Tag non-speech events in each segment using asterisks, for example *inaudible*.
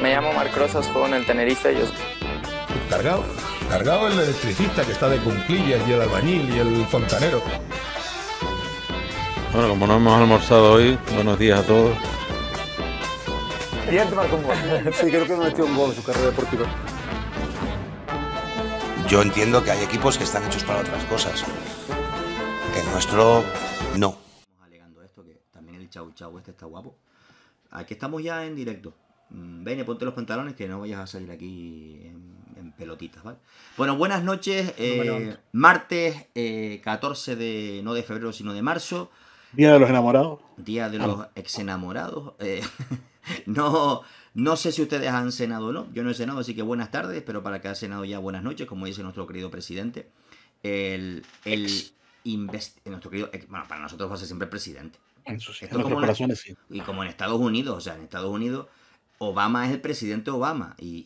Me llamo Marc Rosas, juego en el Tenerife. Yo... Cargado, cargado el electricista que está de cumplillas y el albañil y el fontanero. Bueno, como no hemos almorzado hoy, buenos días a todos. Y *laughs* creo que me metió un gol en su carrera deportiva. Yo entiendo que hay equipos que están hechos para otras cosas. El nuestro, no. alegando esto, que también el chau chau este está guapo. Aquí estamos ya en directo. Mm, Ven, ponte los pantalones que no vayas a salir aquí en, pelotitas, ¿vale? Bueno, buenas noches. Eh, martes 14 eh, de, no de febrero, sino de marzo. Día de los enamorados. Día de ah. los ex enamorados. Eh, *laughs* no, no sé si ustedes han cenado o no. Yo no he cenado, así que buenas tardes, pero para que ha cenado ya buenas noches, como dice nuestro querido presidente. El, el nuestro querido, para nosotros va a ser siempre presidente. En sus Y como en Estados Unidos, o sea, en Estados Unidos Obama es el presidente Obama y,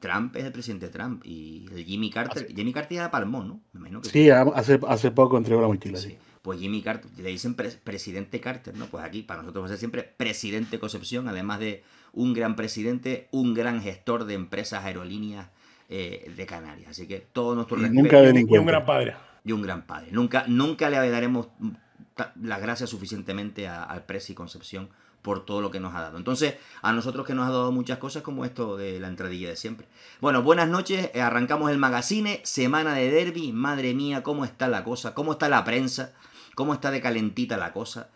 Trump es el presidente Trump y Jimmy Carter, Jimmy Carter ya palmó, ¿no? sí, Hace, poco entregó la mochila. Pues Jimmy Carter, le dicen presidente Carter, ¿no? Pues aquí para nosotros va a ser siempre presidente Concepción, además de un gran presidente, un gran gestor de empresas aerolíneas eh, de Canarias. Así que todos nuestros... respeto. Nunca y un gran padre. Y un gran padre. Nunca, nunca le daremos las gracias suficientemente al y Concepción por todo lo que nos ha dado. Entonces, a nosotros que nos ha dado muchas cosas como esto de la entradilla de siempre. Bueno, buenas noches, eh, arrancamos el magazine, semana de derby, madre mía, cómo está la cosa, cómo está la prensa, cómo está de calentita la cosa,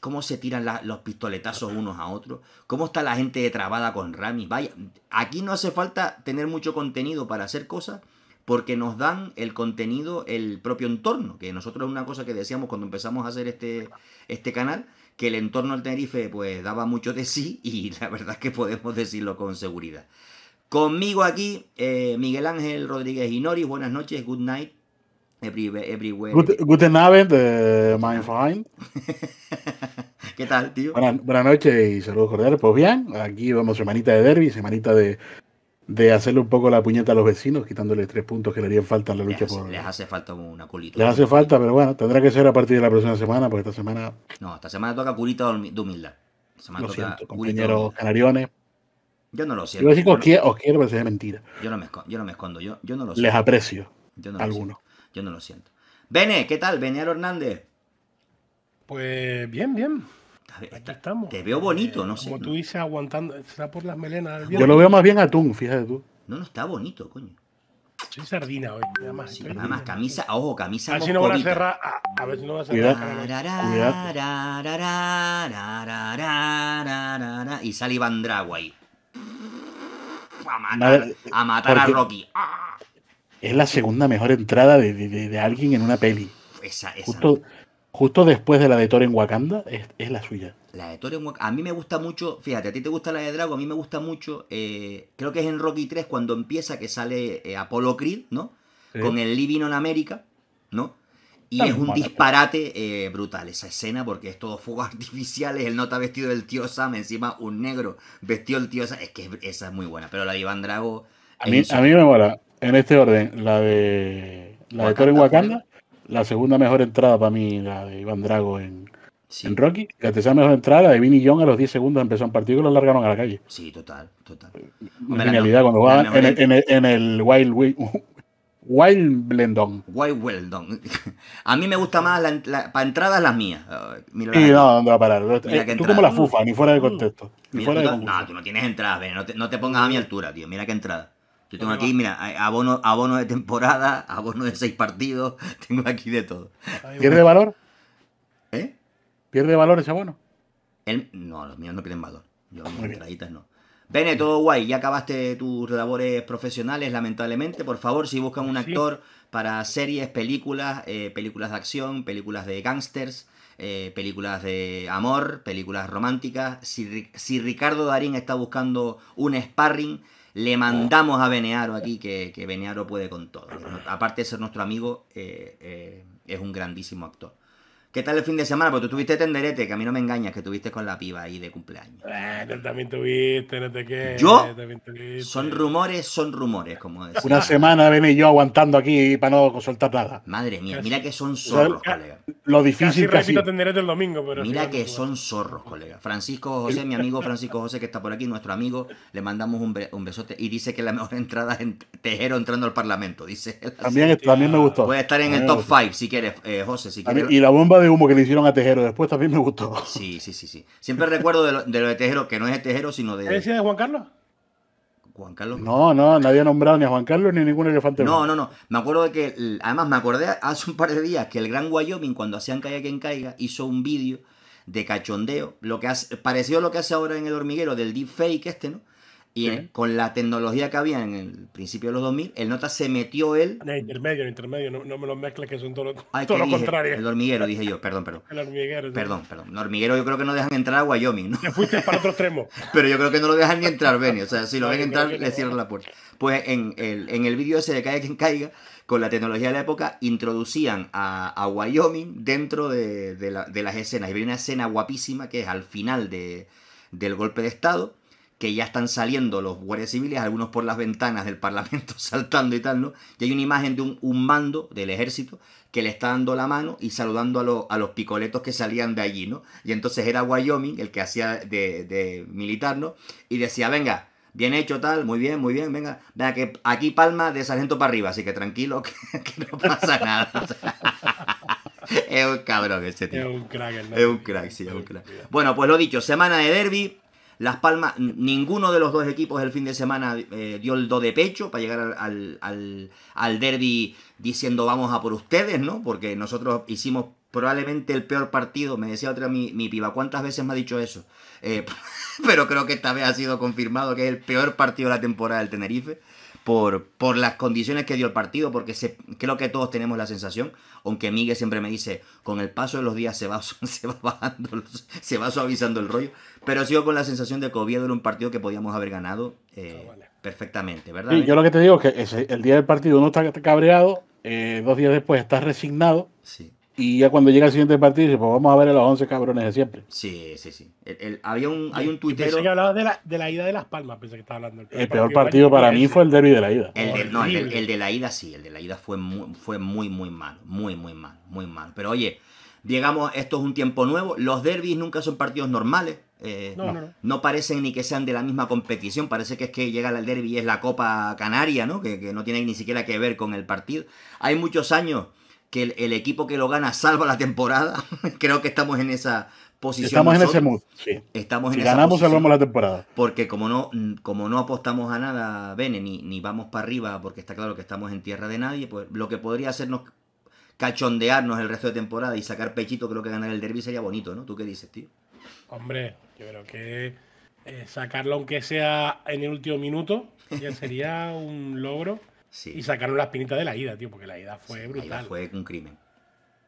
cómo se tiran los pistoletazos unos a otros, cómo está la gente de trabada con Rami. Vaya, aquí no hace falta tener mucho contenido para hacer cosas porque nos dan el contenido, el propio entorno, que nosotros es una cosa que decíamos cuando empezamos a hacer este, este canal, que el entorno del Tenerife pues daba mucho de sí y *laughs* la verdad es que podemos decirlo con seguridad. Conmigo aquí, eh, Miguel Ángel Rodríguez Inori, buenas noches, good night, everywhere. Good, guten Abend, uh, *laughs* ¿Qué tal, tío? Buenas, noches y saludos cordiales. Pues bien, aquí vamos semanita de derby, semanita de de hacerle un poco la puñeta a los vecinos, Quitándoles tres puntos que le harían falta en la lucha por. Les hace falta una culita. Les hace falta, pero bueno, tendrá que ser a partir de la próxima semana, porque esta semana. No, esta semana toca culita de humildad. semana lo toca siento, compañeros canariones. Yo no lo siento. Yo os, quiero, os pero mentira. Yo no me escondo, yo no me escondo, yo, no lo siento. Les aprecio. algunos. Yo no lo siento. Bene, ¿qué tal? Beniaro Hernández. Pues bien, bien. Te veo bonito, no eh, sé. Como tú dices, aguantando. Será por las melenas. Del Yo lo veo más bien atún, fíjate tú. No, no, está bonito, coño. Soy sardina hoy, nada más. más, camisa, ojo, camisa. Ah, a ver si no van a cerrar. A, ver si no va a cerrar. Y sale Iván Drago ahí. A matar, a, Rocky. Es la segunda mejor entrada de, alguien en una peli. Esa, esa. Justo, justo después de la de Thor en Wakanda, es, la suya. La de Thor Wakanda. A mí me gusta mucho, fíjate, a ti te gusta la de Drago, a mí me gusta mucho, eh, creo que es en Rocky 3 cuando empieza que sale eh, Apollo Creed, ¿no? Con el Living on America, ¿no? Y es un disparate eh, brutal esa escena porque es todo fuego *laughs* artificiales, él no está vestido del tío Sam, encima un negro vestido el tío Sam, es que esa es muy buena, pero la de Iván Drago... A mí, me mola, en este orden, la de, la de Thor en Wakanda la segunda mejor entrada para mí, la de Iván Drago en, en Rocky. La tercera mejor entrada de Vinny John a los 10 segundos empezó un partido y lo largaron a la calle. Sí, total, total. en genialidad cuando jugaban en, el, en, Wild *laughs* Wild Blendon. Wild *laughs* Blendon. A mí me gusta más la, para entradas las mías. y ah, no, ¿dónde va a parar? Eh, tú como la fufa, ni fuera de mm. contexto. no, tú no tienes entradas, no te, no te pongas a mi altura, tío. Mira qué entrada. Yo tengo aquí, mira, abono, abono de temporada, *laughs* abono de seis partidos, *laughs* tengo aquí de todo. ¿Pierde valor? ¿Eh? ¿Pierde valor ese abono? no, los míos no pierden valor. Yo las entraditas no. Bene, todo guay, ya acabaste tus labores profesionales, lamentablemente. Por favor, si buscan un actor para series, películas, eh, películas de acción, películas de gangsters, eh, películas de amor, películas románticas. Si, si Ricardo Darín está buscando un sparring, le mandamos a Benearo aquí, que, que Benearo puede con todo. Aparte de ser nuestro amigo, eh, eh, es un grandísimo actor. ¿Qué tal el fin de semana? Porque tú tuviste tenderete, que a mí no me engañas, que tuviste con la piba ahí de cumpleaños. Eh, también tuviste, no te ¿Yo? Son rumores, son rumores, como decís Una semana vení yo aguantando aquí para no soltar nada. Madre mía, mira que son zorros, colega. Lo difícil Casi repito tenderete el domingo, pero... Mira que son zorros, colega. Francisco José, mi amigo Francisco José, que está por aquí, nuestro amigo, le mandamos un, besote y dice que la mejor entrada en Tejero entrando al Parlamento, dice También, también me gustó. Puede estar en el top 5, si quieres, eh, José, si quieres. Y la bomba de humo que le hicieron a Tejero después también me gustó. Sí, sí, sí, sí. Siempre recuerdo de lo, de Tejero, que no es de Tejero, sino de. ¿Es de Juan Carlos? Juan Carlos. No, no, nadie ha nombrado ni a Juan Carlos ni a ningún elefante. No, no, no. Me acuerdo de que, además me acordé hace un par de días que el Gran Wyoming, cuando hacían Caiga quien caiga, hizo un vídeo de cachondeo, lo que hace, parecido a lo que hace ahora en el hormiguero del deep fake este, ¿no? Y con la tecnología que había en el principio de los 2000, el nota se metió él. En el intermedio, el intermedio, no, me lo mezcles, que son todo, todo lo contrario. El hormiguero, dije yo, perdón, perdón. El hormiguero. Perdón, perdón. El hormiguero yo creo que no dejan entrar a Wyoming, ¿no? fuiste para otro extremo. *laughs* Pero yo creo que no lo dejan ni entrar, Benny. O sea, si lo ven entrar, le cierran la puerta. Pues en el, en vídeo ese de Caiga quien caiga, con la tecnología de la época, introducían a, Wyoming dentro de, las escenas. Y había una escena guapísima que es al final del golpe de Estado que ya están saliendo los guardias civiles, algunos por las ventanas del Parlamento *laughs* saltando y tal, ¿no? Y hay una imagen de un, mando del ejército que le está dando la mano y saludando a, los picoletos que salían de allí, ¿no? Y entonces era Wyoming el que hacía de, militar, ¿no? Y decía, venga, bien hecho tal, muy bien, muy bien, venga, venga que aquí palma de sargento para arriba, así que tranquilo, *laughs* que, no pasa nada. *laughs* es un cabrón ese tío. Es un crack, Es un crack, sí, es un crack. Bueno, pues lo dicho, semana de derby las Palmas, ninguno de los dos equipos el fin de semana eh, dio el do de pecho para llegar al, derby diciendo vamos a por ustedes, ¿no? Porque nosotros hicimos probablemente el peor partido, me decía otra mi, piba, ¿cuántas veces me ha dicho eso? Eh, *laughs* pero creo que esta vez ha sido confirmado que es el peor partido de la temporada del Tenerife por, por las condiciones que dio el partido, porque se, creo que todos tenemos la sensación, aunque Miguel siempre me dice, con el paso de los días se va, *laughs* se va bajando, se va suavizando el rollo, pero sigo con la sensación de que en un partido que podíamos haber ganado eh, ah, perfectamente, ¿verdad? yo lo que te digo es que el día del partido uno está cabreado, eh, dos días después está resignado. Sí y ya cuando llega el siguiente partido, pues vamos a ver a los 11 cabrones de siempre. Sí, sí, sí. había un, hay eh, un tuitero... Pensé que hablabas de la, de ida de Las Palmas, pensé que estaba hablando. El peor, partido, para mí fue el derby de la ida. El de, no, el, de la ida sí, el de la ida fue muy, fue muy, muy mal. Muy, muy mal, muy mal. Pero oye, llegamos, esto es un tiempo nuevo. Los derbis nunca son partidos normales. Eh, no, no, no. parecen ni que sean de la misma competición. Parece que es que llega el derby y es la Copa Canaria, ¿no? Que, que no tiene ni siquiera que ver con el partido. Hay muchos años que el, equipo que lo gana salva la temporada. *laughs* Creo que estamos en esa posición. Estamos en ese mood. Sí. Estamos si ganamos, salvamos la temporada. Porque como no, como no apostamos a nada, Bene, ni, vamos para arriba, porque está claro que estamos en tierra de nadie, pues lo que podría hacernos cachondearnos el resto de temporada y sacar pechito, creo que ganar el derby sería bonito, ¿no? ¿Tú qué dices, tío? Hombre, yo creo que eh, sacarlo aunque sea en el último minuto ya sería un logro. Y sacaron las pinitas de la ida, tío, porque la ida fue brutal. La fue un crimen.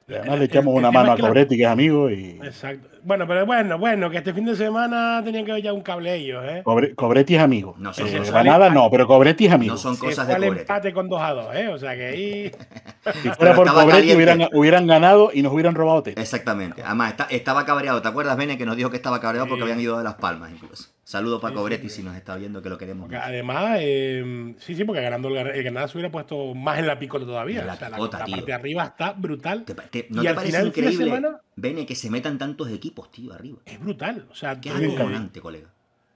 Además, le echamos una mano a Cobretti, que, que es amigo. Y... Exacto bueno, pero bueno, bueno, que este fin de semana tenían que ver ya un cable ellos, ¿eh? Cobretti es amigo. No son para eh, nada no, pero Cobretti es amigo. No son cosas de Cobretti. empate con 2 a 2, ¿eh? O sea que ahí... *laughs* Si fuera por Cobretti hubieran, hubieran, ganado y nos hubieran robado ustedes Exactamente. Además, estaba cabreado. ¿Te acuerdas, Bene, que nos dijo que estaba cabreado porque habían ido de Las Palmas incluso? saludo para Cobretti si nos está viendo que lo queremos. Además, em, sí, sí, porque ganando el, ganado se hubiera puesto más en la picota todavía. La, la, parte de arriba está brutal. ¿Te, no te parece increíble, Bene, que se metan tantos equipos? arriba. Es brutal. O sea, colega.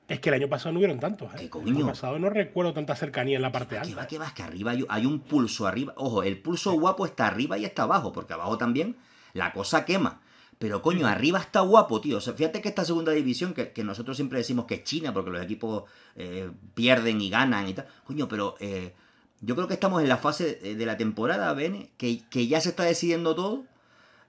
Es que el año pasado no hubieron tantos. ¿eh? El año pasado no recuerdo tanta cercanía en la parte alta. Que va, que va, que arriba hay, un pulso arriba. Ojo, el pulso guapo está arriba y está abajo, porque abajo también la cosa quema. Pero coño, arriba está guapo, tío. fíjate que esta segunda división, que, nosotros siempre decimos que es China, porque los equipos eh, pierden y ganan y tal. Coño, pero eh, yo creo que estamos en la fase de la temporada, ¿ven? Que, que ya se está decidiendo todo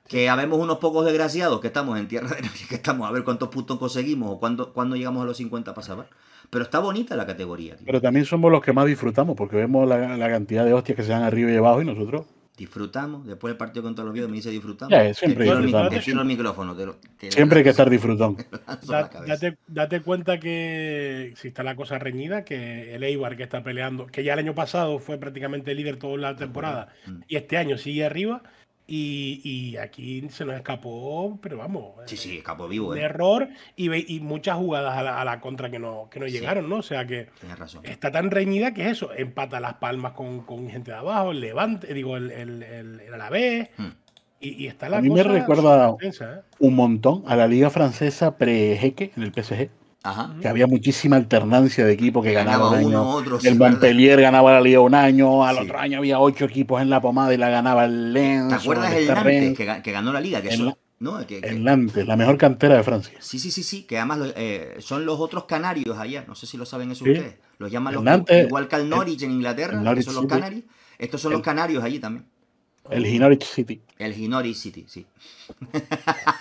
que habemos unos pocos desgraciados que estamos en tierra de *laughs* que estamos a ver cuántos puntos conseguimos o cuándo, cuándo llegamos a los 50 para saber. Pero está bonita la categoría. Pero también somos los que más disfrutamos porque vemos la, cantidad de hostias que se dan arriba y abajo y nosotros. Disfrutamos. Después del partido contra los vídeos me dice disfrutamos. siempre disfrutamos. siempre hay que estar disfrutando. *laughs* date, cuenta que si está la cosa reñida, que el Eibar que está peleando, que ya el año pasado fue prácticamente líder toda la temporada y este año sigue arriba y, aquí se nos escapó, pero vamos. Sí, sí, eh, escapó vivo. De eh. error y, y, muchas jugadas a la, contra que no, que no llegaron, ¿no? O sea que está tan reñida que eso. Empata las palmas con, gente de abajo, el levante, digo, el, el, el, hmm. Y, está la a mí me recuerda ¿eh? un montón a la liga francesa pre-jeque en el PSG que había muchísima alternancia de equipos que ganaba ganaban uno, el sí, Montpellier ganaba la liga un año, al otro año había ocho equipos en la pomada y la ganaba el Lens. ¿Te acuerdas el, Nantes que, ganó la liga? Que el, el Nantes, la mejor cantera de Francia. Sí, sí, sí, sí, que además eh, son los otros canarios allá, no sé si lo saben eso ustedes. Los llaman los igual que el Norwich en Inglaterra, que son los canarios Estos son los canarios allí también. El Hinorich City. El Hinorich City, sí. *laughs*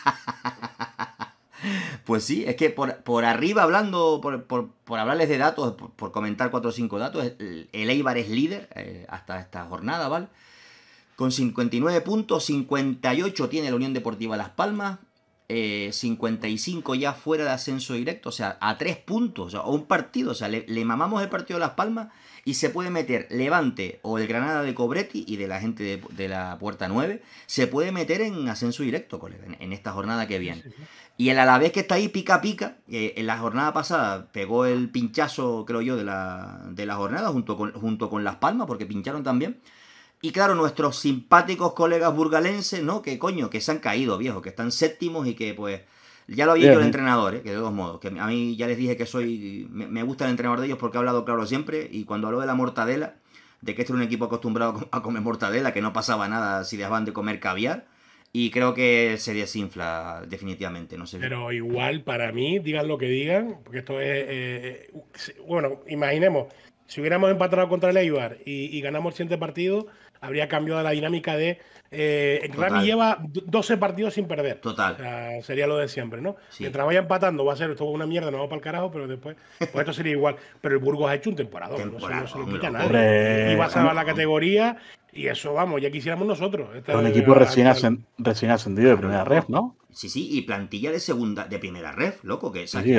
pues sí, es que por, arriba hablando, por, por, hablarles de datos, por, comentar cuatro o cinco datos, el, Eibar es líder eh, hasta esta jornada, ¿vale? Con 59 puntos, 58 tiene la Unión Deportiva Las Palmas, 55 eh, ya fuera de ascenso directo, o sea, a tres puntos, o un partido, o sea, le, mamamos el partido de Las Palmas y se puede meter Levante o el Granada de Cobretti y de la gente de, la Puerta 9, se puede meter en ascenso directo, colega, en, esta jornada que viene. Y el Alavés que está ahí pica pica, eh, en la jornada pasada pegó el pinchazo, creo yo, de la, de la jornada junto con, junto con Las Palmas, porque pincharon también. Y claro, nuestros simpáticos colegas burgalenses, ¿no? Que coño, que se han caído, viejo, que están séptimos y que pues... Ya lo había dicho el entrenador, ¿eh? que de dos modos, que a mí ya les dije que soy, me, gusta el entrenador de ellos porque ha hablado claro siempre y cuando hablo de la mortadela, de que este era un equipo acostumbrado a comer mortadela, que no pasaba nada si dejaban de comer caviar, y creo que se desinfla definitivamente, no sé. Pero igual, para mí, digan lo que digan, porque esto es... Eh, eh, bueno, imaginemos, si hubiéramos empatado contra el Eibar y, y ganamos el siguiente partido, habría cambiado la dinámica de. Eh, Rami lleva 12 partidos sin perder. Total. sería lo de siempre, ¿no? Mientras vaya empatando, va a ser esto una mierda, no va para el carajo, pero después. Pues esto sería igual. Pero el Burgos ha hecho un temporada, no, se lo quita nada. Y va a salvar la categoría. Y eso, vamos, ya quisiéramos nosotros. Con un equipo recién, ascendido de primera red, ¿no? Sí, sí, y plantilla de segunda, de primera red, loco, que sí, sí,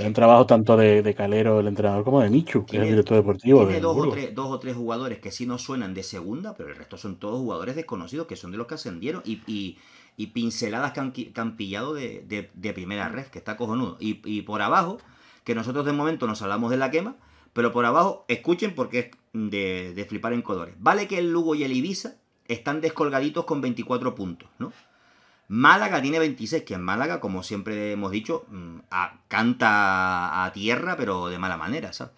un trabajo tanto de, Calero, el entrenador, como de Michu, que es el director deportivo. Tiene dos, o tres, jugadores que sí no suenan de segunda, pero el resto son todos jugadores desconocidos que son de los que ascendieron y, pinceladas que han, pillado de, primera red, que está cojonudo. Y, por abajo, que nosotros de momento nos hablamos de la quema, pero por abajo, escuchen porque es de, de flipar en colores. Vale que el Lugo y el Ibiza están descolgaditos con 24 puntos, ¿no? Málaga tiene 26, que en Málaga, como siempre hemos dicho, mm, canta a tierra, pero de mala manera, ¿sabes?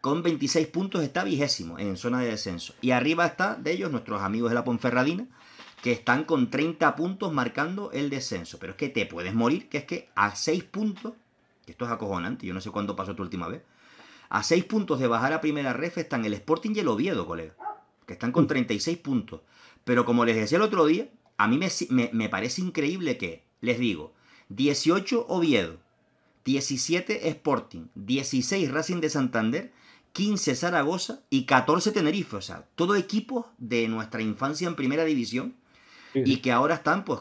Con 26 puntos está vigésimo en zona de descenso. Y arriba está de ellos nuestros amigos de la Ponferradina, que están con 30 puntos marcando el descenso. Pero es que te puedes morir, que es que a 6 puntos, que esto es acojonante, yo no sé cuándo pasó tu última vez, a 6 puntos de bajar a primera ref están el Sporting y el Oviedo, colega, que están con 36 puntos. Pero como les decía el otro día, a mí me, parece increíble que, les digo, 18 Oviedo, 17 Sporting, 16 Racing de Santander, 15 Zaragoza y 14 Tenerife. O sea, todo equipo de nuestra infancia en primera división y que ahora están pues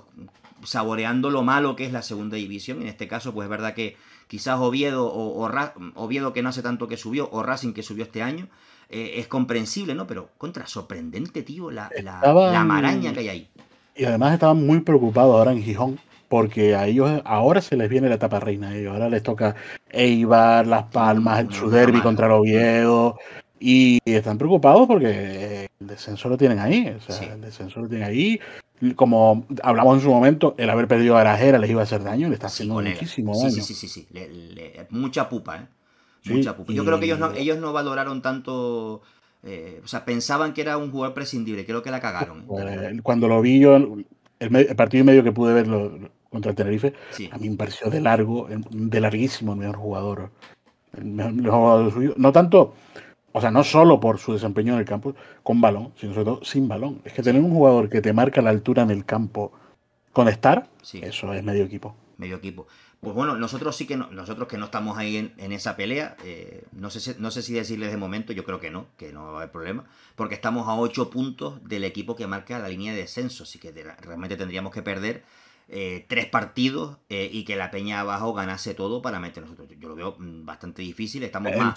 saboreando lo malo que es la segunda división. En este caso, pues es verdad que quizás Oviedo, o, Oviedo que no hace tanto que subió, o Racing que subió este año, eh, es comprensible, ¿no? Pero contra, sorprendente, tío, la, la, la maraña que hay ahí. Y además estaban muy preocupados ahora en Gijón, porque a ellos ahora se les viene la etapa reina. ahora les toca Eibar, Las Palmas, Su Derby contra los Oviedo. Y están preocupados porque el descenso lo tienen ahí. O sea, el descenso lo tienen ahí. Como hablamos en su momento, el haber perdido a Arajera les iba a hacer daño, le está haciendo muchísimo daño. Sí, sí, sí, mucha pupa, ¿eh? Mucha pupa. Yo creo que ellos no valoraron tanto eh, o sea, pensaban que era un jugador prescindible, creo que la cagaron. ¿eh? Eh, cuando lo vi yo, el, partido y medio que pude verlo contra el Tenerife, a mí me pareció de largo, de larguísimo el mejor jugador. No tanto, o sea, no solo por su desempeño en el campo con balón, sino sobre todo sin balón. Es que tener un jugador que te marca la altura en el campo con estar, eso es medio equipo. Medio equipo. Pues bueno, nosotros sí que no, nosotros que no estamos ahí en, esa pelea, eh, no, sé si, no sé si decirles de momento, yo creo que no, que no va a haber problema, porque estamos a ocho puntos del equipo que marca la línea de descenso, así que realmente tendríamos que perder eh, tres partidos eh, y que la Peña abajo ganase todo para meter nosotros. Yo lo veo mm, bastante difícil. Estamos más,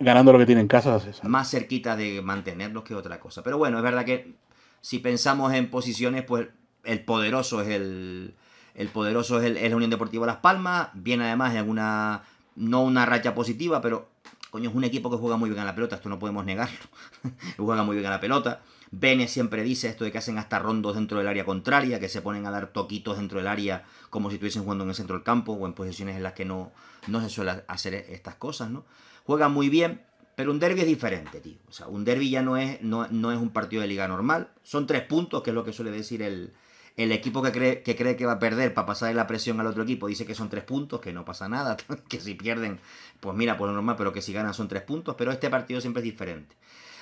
ganando lo que tienen en casa. Más cerquita de mantenerlos que otra cosa. Pero bueno, es verdad que si pensamos en posiciones, pues el poderoso es el, el poderoso es, la Unión Deportiva Las Palmas. Viene además de alguna. No una racha positiva, pero coño, es un equipo que juega muy bien a la pelota, esto no podemos negarlo. *laughs* juega muy bien a la pelota. Bene siempre dice esto de que hacen hasta rondos dentro del área contraria, que se ponen a dar toquitos dentro del área como si estuviesen jugando en el centro del campo o en posiciones en las que no, no se suele hacer estas cosas, ¿no? Juega muy bien, pero un derby es diferente, tío. O sea, un derby ya no es, no es un partido de liga normal. Son tres puntos, que es lo que suele decir el, el equipo que cree, que va a perder para pasar la presión al otro equipo dice que son tres puntos, que no pasa nada, *laughs* que si pierden, pues mira, por lo normal, pero que si ganan son tres puntos, pero este partido siempre es diferente.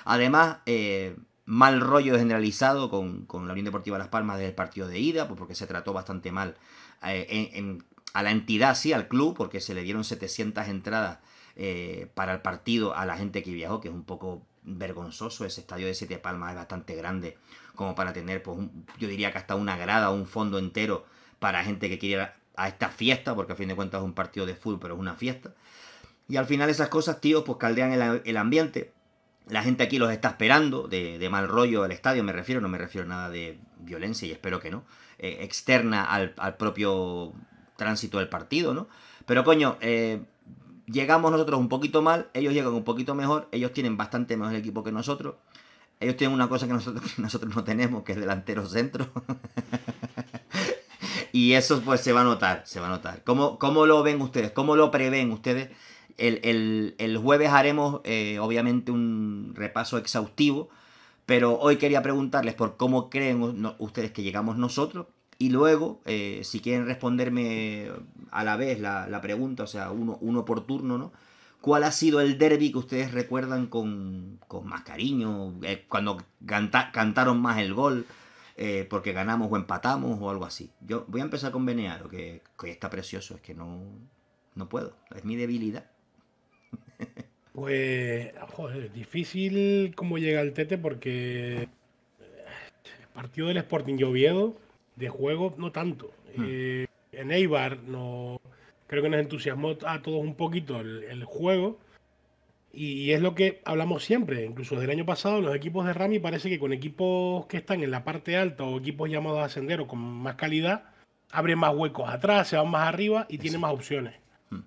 Además, eh, mal rollo generalizado con, la Unión Deportiva Las Palmas del partido de ida, pues porque se trató bastante mal eh, a la entidad, sí, al club, porque se le dieron 700 entradas eh, para el partido a la gente que viajó, que es un poco vergonzoso. Ese estadio de Siete Palmas es bastante grande como para tener, pues, yo diría que hasta una grada, o un fondo entero para gente que quiera a, esta fiesta, porque a fin de cuentas es un partido de fútbol, pero es una fiesta. Y al final esas cosas, tío, pues caldean el, ambiente. La gente aquí los está esperando, de, mal rollo al estadio me refiero, no me refiero a nada de violencia y espero que no, eh, externa al, propio tránsito del partido, ¿no? Pero coño, eh, llegamos nosotros un poquito mal, ellos llegan un poquito mejor, ellos tienen bastante mejor equipo que nosotros, ellos tienen una cosa que nosotros, *laughs* nosotros no tenemos, que es delantero centro. *laughs* y eso pues se va a notar, se va a notar. ¿Cómo, lo ven ustedes? ¿Cómo lo prevén ustedes? El, jueves haremos eh, obviamente un repaso exhaustivo, pero hoy quería preguntarles por cómo creen ustedes que llegamos nosotros y luego, eh, si quieren responderme a la vez la, la pregunta, o sea, uno, uno por turno, ¿no? ¿Cuál ha sido el derby que ustedes recuerdan con, más cariño? Eh, cuando cantaron más el gol, eh, porque ganamos o empatamos o algo así. Yo voy a empezar con Benearo, que, que está precioso, es que no, no puedo, es mi debilidad. *laughs* Pues, joder, difícil cómo llega el Tete porque eh, partido del Sporting Oviedo, de juego, no tanto. Hmm. en Eibar no, creo que nos entusiasmó a todos un poquito el, juego. Y es lo que hablamos siempre, incluso del año pasado, los equipos de Rami parece que con equipos que están en la parte alta o equipos llamados a ascender o con más calidad, abren más huecos atrás, se van más arriba y tienen más opciones. Mm.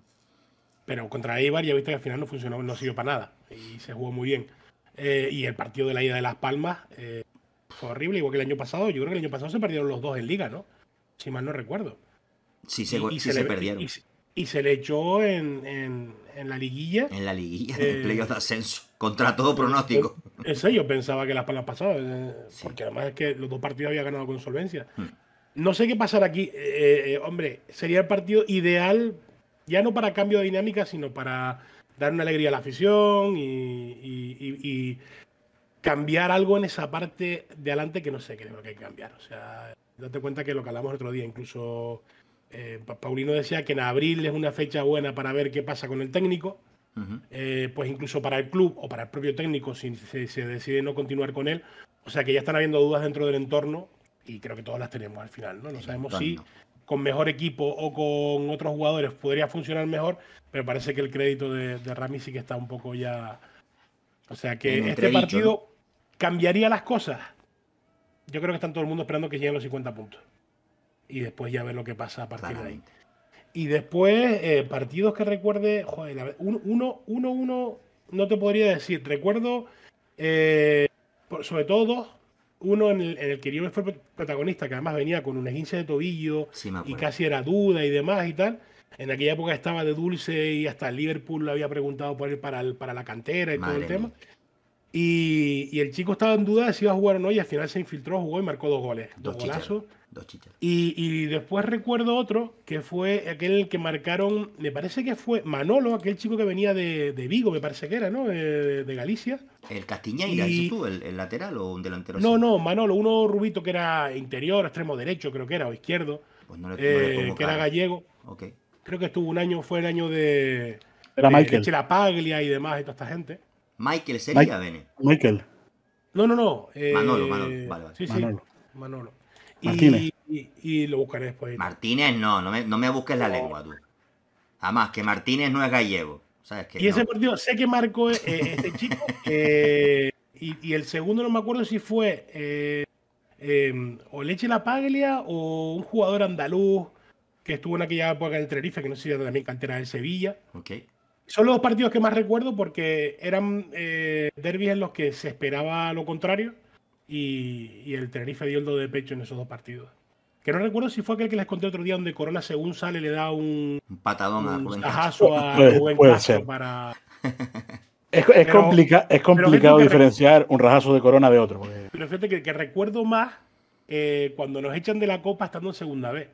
Pero contra Eibar ya viste que al final no funcionó, no sirvió para nada y se jugó muy bien. Eh, y el partido de la ida de Las Palmas eh, fue horrible, igual que el año pasado. Yo creo que el año pasado se perdieron los dos en liga, ¿no? Si mal no recuerdo. Sí, se, y, sí se, perdieron y se le echó en, en, la liguilla. En la liguilla, de en eh, de ascenso, contra todo pronóstico. Eh, Eso yo pensaba que las palas pasaban, eh, porque además es que los dos partidos había ganado con solvencia. Hmm. No sé qué pasar aquí. hombre, sería el partido ideal, ya no para cambio de dinámica, sino para dar una alegría a la afición y, cambiar algo en esa parte de adelante que no sé qué es lo que hay que cambiar. O sea, date cuenta que lo que hablamos el otro día, incluso eh, Paulino decía que en abril es una fecha buena para ver qué pasa con el técnico, eh, pues incluso para el club o para el propio técnico si se, decide no continuar con él. O sea que ya están habiendo dudas dentro del entorno y creo que todas las tenemos al final, ¿no? sabemos si con mejor equipo o con otros jugadores podría funcionar mejor, pero parece que el crédito de, Rami sí que está un poco ya... O sea que este partido cambiaría las cosas. Yo creo que están todo el mundo esperando que lleguen los 50 puntos y después ya ver lo que pasa a partir de ahí. Y después, eh, partidos que recuerde, joder, uno, uno, uno, no te podría decir. Recuerdo, eh, sobre todo uno en el, que yo fue protagonista, que además venía con un esguince de tobillo y casi era duda y demás y tal. En aquella época estaba de dulce y hasta el Liverpool lo había preguntado por él para, para la cantera y todo el tema. Y, y, el chico estaba en duda de si iba a jugar o no y al final se infiltró, jugó y marcó dos goles. Dos, golazos. Y, después recuerdo otro que fue aquel que marcaron, me parece que fue Manolo, aquel chico que venía de, Vigo, me parece que era, ¿no? De, Galicia. ¿El Castiñeira, y... tú, el, lateral o un delantero? No, no, Manolo, uno rubito que era interior, extremo derecho, creo que era, o izquierdo. Pues eh, que era gallego. Creo que estuvo un año, fue el año de. Michael. Paglia y demás, y toda esta gente. Michael sería, Bene. Michael. No, no, no. Manolo, eh, Manolo. Sí, sí. Manolo. Y, lo buscaré después. Martínez no, no me, no me busques la lengua tú. Además, que Martínez no es gallego. ¿sabes y ese partido sé que marcó eh, este chico. *laughs* Eh, y, el segundo no me acuerdo si fue eh, o Leche La Paglia o un jugador andaluz que estuvo en aquella época en Tenerife, que no sé si era también cantera de Sevilla. Okay. Son los dos partidos que más recuerdo porque eran derbis en los que se esperaba lo contrario y, el Tenerife dio el do de pecho en esos dos partidos. Que no recuerdo si fue aquel que les conté otro día donde Corona según sale le da un, un patadón a Rubén Castro a *laughs* para... Es, es, es complicado diferenciar un rajazo de Corona de otro. Pero fíjate que, recuerdo más eh, cuando nos echan de la copa estando en segunda vez,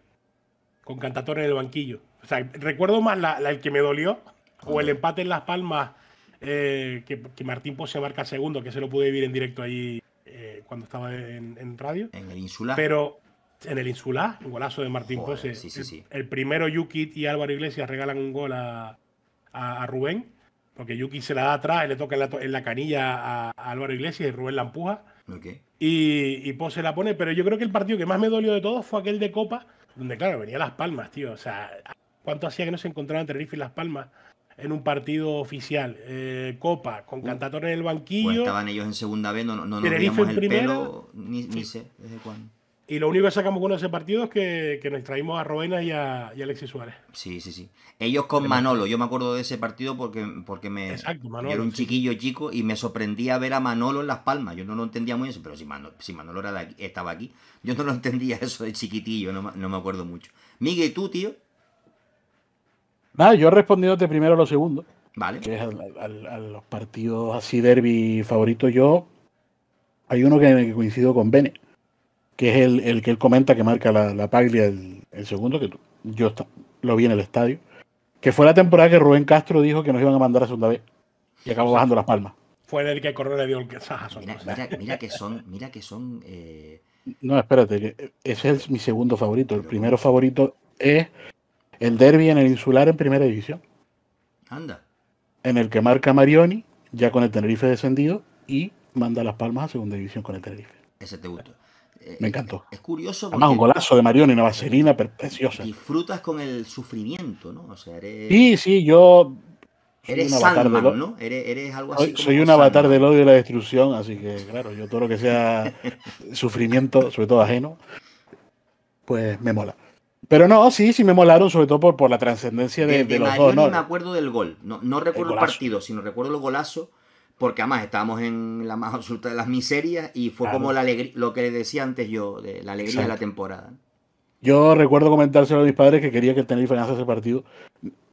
con Cantator en el banquillo. O sea, recuerdo más la, el que me dolió o el empate en Las Palmas eh, que, que, Martín se marca segundo, que se lo pude vivir en directo ahí cuando estaba en, radio. En el Insular. Pero en el Insular, un golazo de Martín Pose. El, primero Yuki y Álvaro Iglesias regalan un gol a, Rubén, porque Yuki se la da atrás, le toca en la, canilla a, Álvaro Iglesias y Rubén la empuja. Y, y Pose la pone, pero yo creo que el partido que más me dolió de todos fue aquel de Copa, donde claro, venía Las Palmas, tío. O sea, ¿cuánto hacía que no se encontraban Tenerife y Las Palmas? en un partido oficial. Eh, Copa, con mm. Cantator en el banquillo. estaban ellos en segunda vez, no, no, nos veíamos el pelo, ni, ni, sé desde cuándo. Y lo único que sacamos con ese partido es que, nos traímos a Roena y a, Alexis Suárez. Sí, sí, sí. Ellos con Manolo, yo me acuerdo de ese partido porque, porque me era un chiquillo chico y me sorprendía ver a Manolo en Las Palmas. Yo no lo entendía muy eso, pero si Manolo, si Manolo era estaba aquí, yo no lo entendía *laughs* eso de chiquitillo, no, me acuerdo mucho. Miguel, ¿tú, tío? Nada, yo he de primero a lo segundo. Vale. Que es a los partidos así derby favoritos. Yo. Hay uno que coincido con Bene, que es el, que él comenta que marca la, la paglia el, segundo, que yo lo vi en el estadio. Que fue la temporada que Rubén Castro dijo que nos iban a mandar a segunda vez. Y acabó bajando las palmas. Fue el que corrió le dio el que mira, mira, mira, que son. Mira que son eh, No, espérate, ese es mi segundo favorito. El primero favorito es el derby en el insular en primera división. Anda. En el que marca Marioni, ya con el Tenerife descendido, y manda Las Palmas a segunda división con el Tenerife. Ese te gustó. Eh, me encantó. Es, curioso. Además, un golazo de Marioni, una vaselina preciosa. Disfrutas con el sufrimiento, ¿no? O sea, eres... Sí, sí, yo. Eres Sandman, ¿no? Eres, algo así. Soy, un avatar del odio y la destrucción, así que, claro, yo todo lo que sea *laughs* sufrimiento, sobre todo ajeno, pues me mola. Pero no, sí, sí me molaron, sobre todo por, por la trascendencia de, los dos. No me acuerdo del gol. No, no recuerdo el, partido, sino recuerdo los golazos, porque además estábamos en la más absoluta de las miserias y fue como la lo que decía antes yo, de la alegría de la temporada. Yo recuerdo comentárselo a mis padres que quería que el Tenerife ganase ese partido.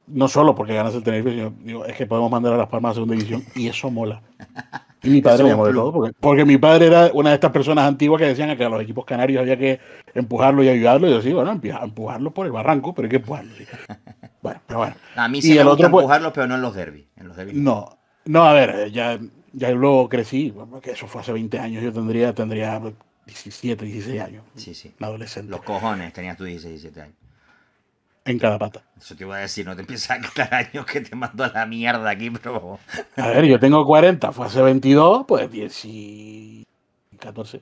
No solo porque ganase el Tenerife, sino es que podemos mandar a Las Palmas a segunda división y eso mola. *laughs* mi padre porque, mi padre era una de estas personas antiguas que decían que a los equipos canarios había que empujarlo y ayudarlo. Y yo decía, bueno, empujarlo por el barranco, pero hay que empujarlo. Bueno, A mí sí me gusta otro, pues, empujarlos, pero no en los derbis. No, no, a ver, ya, ya luego crecí, que eso fue hace 20 años, yo tendría, tendría 17, 16 años. Sí, sí. Adolescente. Los cojones tenías tú 16, 17 años en cada pata. Eso te iba a decir, no te empiezas a quitar años que te mando a la mierda aquí, pero. A ver, yo tengo 40, fue hace 22, pues 10 y. 14.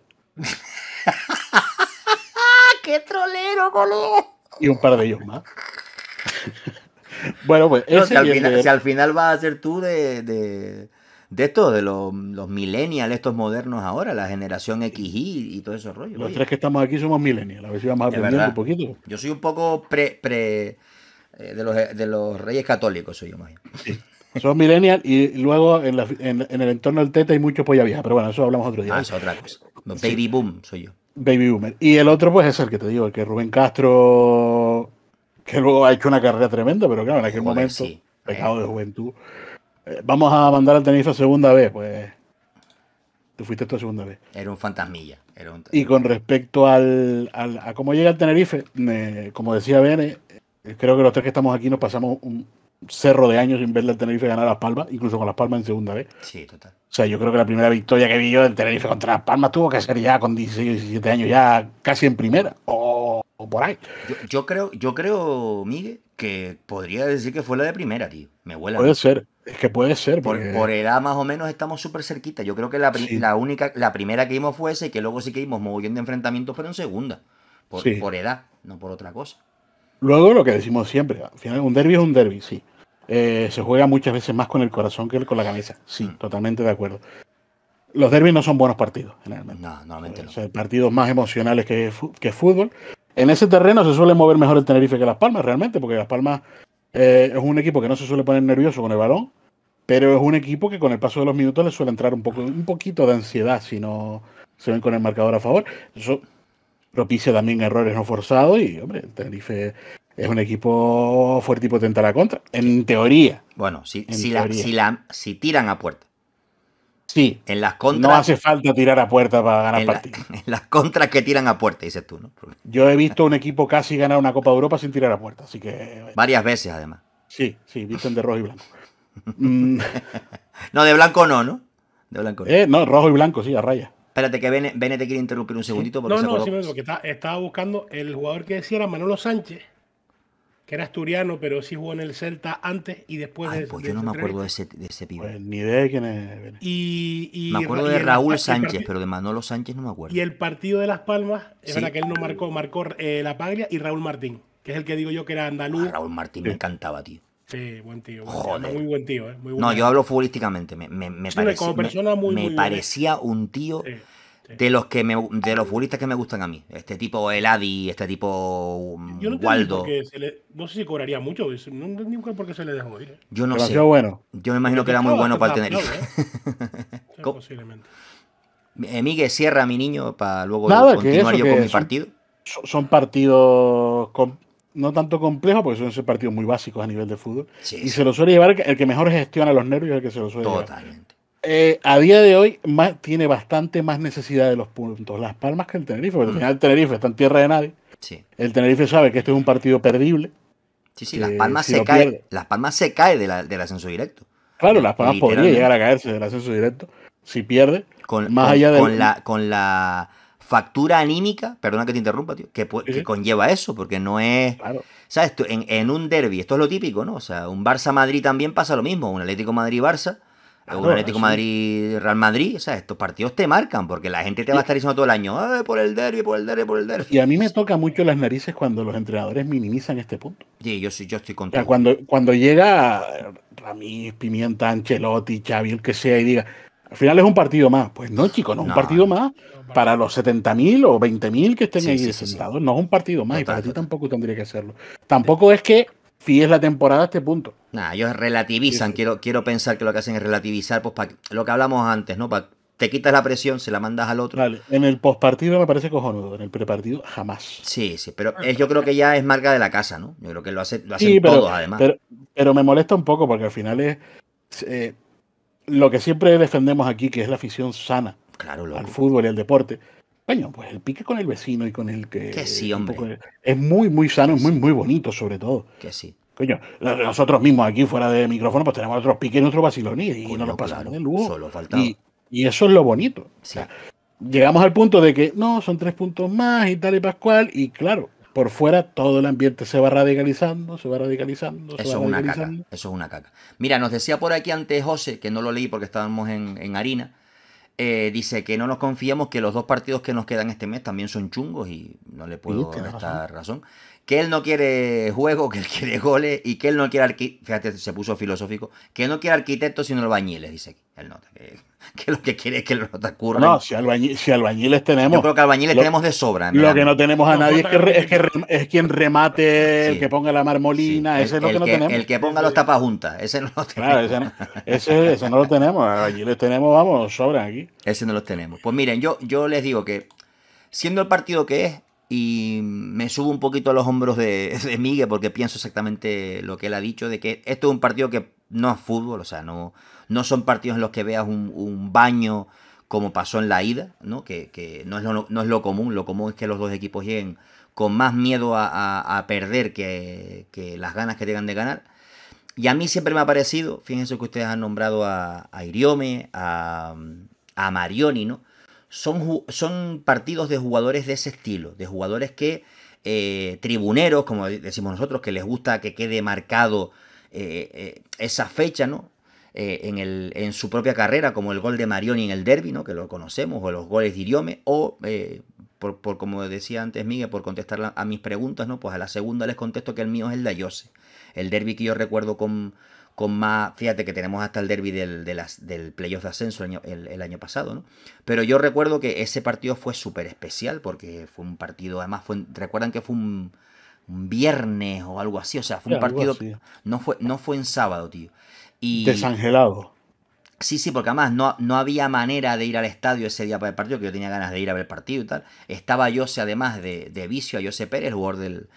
¡Qué trolero, boludo! Y un par de ellos más. *laughs* bueno, pues. eso. si, al final, al final, vas a ser tú de de esto, de los, millennials, estos modernos ahora, la generación XY y todo ese rollo Los tres que estamos aquí somos millennials, a ver si vamos aprendiendo un poquito. Yo soy un poco pre, eh, de, los, de los reyes católicos, soy yo más. bien. Son millennials y luego en, el entorno del teta hay mucho polla vieja, pero bueno, eso hablamos otro día. Ah, Baby boom soy yo. Baby boomer. Y el otro, pues es el que te digo, el que Rubén Castro, que luego ha hecho una carrera tremenda, pero claro, en aquel momento, pecado de juventud, eh, vamos a mandar al Tenerife segunda vez, pues tú fuiste tu segunda vez. Era un fantasmilla. Y con respecto al, a cómo llega al Tenerife, como decía Bene, eh, creo que los tres que estamos aquí nos pasamos un, cerro de años sin verle al Tenerife ganar a Las Palmas, incluso con Las Palmas en segunda vez. Sí, total. O sea, yo creo que la primera victoria que vi yo del Tenerife contra Las Palmas tuvo que ser ya con 16, 17 años, ya casi en primera, o, por ahí. Yo, creo, yo creo, Miguel, que podría decir que fue la de primera, tío. Me huela. Puede ser, es que puede ser. Por, edad más o menos estamos súper cerquita. Yo creo que la, única, la primera que vimos fue esa y que luego sí que vimos moviendo de enfrentamientos, pero en segunda. Por, por edad, no por otra cosa. Luego lo que decimos siempre, al final un derby es un derby, sí. Eh, se juega muchas veces más con el corazón que con la cabeza, sí, mm. totalmente de acuerdo. Los derbis no son buenos partidos, generalmente. No, no, no. partidos más emocionales que, fútbol. En ese terreno se suele mover mejor el Tenerife que Las Palmas, realmente, porque Las Palmas eh, es un equipo que no se suele poner nervioso con el balón, pero es un equipo que con el paso de los minutos le suele entrar un, poco, un poquito de ansiedad si no se ven con el marcador a favor. Eso propicia también errores no forzados y, hombre, Tenerife es un equipo fuerte y potente a la contra, en teoría. Bueno, si, si, tiran a puerta. Sí. En las contras, no hace falta tirar a puerta para ganar partido. *laughs* En las contras que tiran a puerta, dices tú, ¿no? Yo he visto un equipo casi ganar una Copa de Europa sin tirar a puerta, así que. Varias veces, además. Sí, sí, visten de rojo y blanco. *laughs* Mm. no, de blanco no, ¿no? De blanco. No, eh, no rojo y blanco, sí, a raya. Espérate, que Bene, te quiere interrumpir un segundito. Porque no, no, porque estaba buscando el jugador que decía era Manolo Sánchez, que era asturiano, pero sí jugó en el Celta antes y después Ay, de Pues yo no me acuerdo de ese, pibe. Pues ni idea de quién es. Y, me acuerdo de Raúl Sánchez, pero de Manolo Sánchez no me acuerdo. Y el partido de Las Palmas, es verdad que él no marcó, marcó eh, La Paglia y Raúl Martín, que es el que digo yo que era andaluz. Ah, Raúl Martín me encantaba, tío. Sí, buen tío. muy buen tío, ¿eh? no, yo hablo futbolísticamente. Me, parecía un tío de los que de los futbolistas que me gustan a mí. Este tipo Eladi, este tipo um, Waldo. no sé si cobraría mucho. Nunca entendí por qué se le dejó ir. Eh. Yo no sé. Bueno. Yo me imagino que era muy bueno para el Tenerife. ¿eh? *laughs* Posiblemente. Eh, Miguel, cierra mi niño para luego continuar yo con mi partido. Son partidos no tanto complejo, porque son ser partidos muy básicos a nivel de fútbol. y se lo suele llevar el que mejor gestiona los nervios, el que se lo suele Llevar. totalmente eh, a día de hoy más, tiene bastante más necesidad de los puntos Las Palmas que el Tenerife, porque al mm. final el Tenerife está en tierra de nadie. El Tenerife sabe que este es un partido perdible. Sí, sí, Las eh, Palmas, se, cae, las palmas se cae del ascenso directo. Claro, Las Palmas podrían llegar a caerse del ascenso directo si pierde. Con, más allá de... con la factura anímica, perdona que te interrumpa, tío, que, conlleva eso, porque no es. Claro. ¿Sabes? En, en, un derby, esto es lo típico, ¿no? O sea, un Barça-Madrid también pasa lo mismo, un Atlético Madrid-Barça. un Atlético Madrid-Real Madrid, o sea, estos partidos te marcan porque la gente te va a estar diciendo todo el año, por el derby, por el derby, por el derby! Y a mí me toca mucho las narices cuando los entrenadores minimizan este punto. Sí, yo, yo estoy contento. O cuando, cuando llega Ramírez, Pimienta, Ancelotti, Xavi, el que sea, y diga, al final es un partido más. Pues no, chicos, no es un partido más para los 70.000 o 20.000 que estén ahí sentados. no es un partido más y para ti tampoco tendría que hacerlo. Tampoco es que fíes la temporada a este punto. Nada, ellos relativizan. Quiero, quiero pensar que lo que hacen es relativizar, pues lo que hablamos antes, ¿no? Para te quitas la presión, se la mandas al otro. en el postpartido me parece cojonudo, en el prepartido jamás. Sí, sí, pero yo creo que ya es marca de la casa, ¿no? Yo creo que lo, hace, hacen todos, además. Pero, me molesta un poco porque al final es. Eh, lo que siempre defendemos aquí, que es la afición sana al fútbol y al deporte. Coño, pues el pique con el vecino y con el que... Que Es muy, muy sano, es muy, muy bonito sobre todo. Que sí. Coño, nosotros mismos aquí fuera de micrófono pues tenemos otros piques y otros vacilones y no nos pasamos el lujo. Solo y, y, eso es lo bonito. llegamos al punto de que no, son tres puntos más y tal y pascual y claro, por fuera todo el ambiente se va radicalizando, se va radicalizando. eso es una caca, eso es una caca. Mira, nos decía por aquí antes José, que no lo leí porque estábamos en, en harina, eh, dice que no nos confiamos que los dos partidos que nos quedan este mes también son chungos y no le puedo sí, dar razón que él no quiere juego, que él quiere goles y que él no quiere arquitecto. Fíjate, se puso filosófico. Que él no quiere arquitecto sino albañiles, dice aquí. Él nota *laughs* que, lo que quiere es que el nota curran. No, si, albañiles tenemos. Yo creo que albañiles tenemos de sobra. Lo que no tenemos a nadie es, es, quien remate, el que ponga la marmolina. ese es lo que, no tenemos. El que ponga los tapas juntas. Ese no lo tenemos. Claro, ese, no, lo tenemos. Albañiles tenemos, vamos, sobran aquí. Ese no lo tenemos. Pues miren, yo, yo les digo que siendo el partido que es, y me subo un poquito a los hombros de, *laughs* de Miguel porque pienso exactamente lo que él ha dicho, de que esto es un partido que no es fútbol, o sea, no, no son partidos en los que veas un, baño como pasó en la ida, ¿no? que, no, es lo, común, lo común es que los dos equipos lleguen con más miedo a, perder que, las ganas que tengan de ganar. Y a mí siempre me ha parecido, fíjense que ustedes han nombrado a, a Iriome, a, a Marioni, ¿no? son, son partidos de jugadores de ese estilo, de jugadores que, eh, tribuneros, como decimos nosotros, que les gusta que quede marcado eh, eh, esa fecha, ¿no? En, el, en, su propia carrera, como el gol de Marioni en el derby, ¿no? que lo conocemos, o los goles de Iriome, o por, como decía antes Miguel, por contestar a mis preguntas, ¿no? pues a la segunda les contesto que el mío es el de Ayose. El derby que yo recuerdo con, con más. Fíjate que tenemos hasta el derby del, playoff de ascenso el año, pasado, ¿no? Pero yo recuerdo que ese partido fue súper especial porque fue un partido, además, fue, recuerdan que fue un, viernes o algo así, o sea, fue un partido. No fue, no fue en sábado, tío. Desangelado. Sí, sí, porque además no, no, había manera de ir al estadio ese día para el partido, que yo tenía ganas de ir a ver el partido y tal. Estaba Jose, además de, Vicio, a José Pérez, jugador del,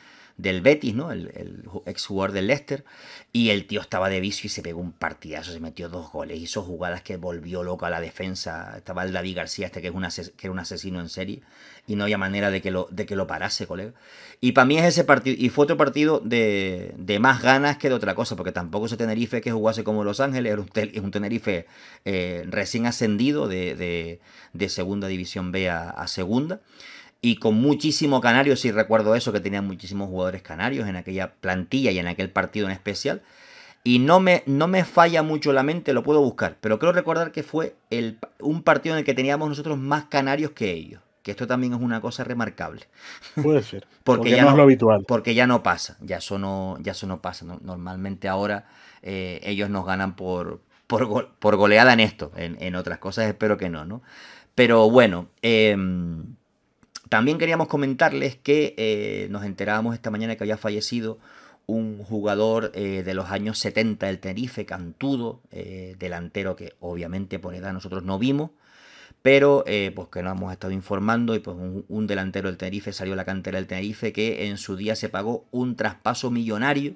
del Betis, ¿no? El, el exjugador del Leicester. Y el tío estaba de vicio y se pegó un partidazo, se metió dos goles, hizo jugadas que volvió loca a la defensa. Estaba el David García, este que, es que era un asesino en serie, y no había manera de que lo, de que lo parase, colega. Y para mí es ese partido, y fue otro partido de, más ganas que de otra cosa, porque tampoco ese Tenerife que jugase como Los Ángeles, era es un Tenerife eh, recién ascendido de, Segunda División B a Segunda y con muchísimos canarios, si recuerdo eso, que tenían muchísimos jugadores canarios en aquella plantilla y en aquel partido en especial. Y no me, no me falla mucho la mente, lo puedo buscar, pero creo recordar que fue un partido en el que teníamos nosotros más canarios que ellos. Que esto también es una cosa remarcable. Puede ser. *laughs* porque, ya no, es lo habitual. Porque ya no pasa, ya eso no, ya eso pasa. Normalmente ahora eh, ellos nos ganan por, goleada en esto, en, otras cosas espero que no, ¿no? Pero bueno, eh, también queríamos comentarles que eh, nos enterábamos esta mañana que había fallecido un jugador eh, de los años 70 del Tenerife, Cantudo, eh, delantero que obviamente por edad nosotros no vimos, pero pues que nos hemos estado informando y pues un, un, delantero del Tenerife salió a la cantera del Tenerife que en su día se pagó un traspaso millonario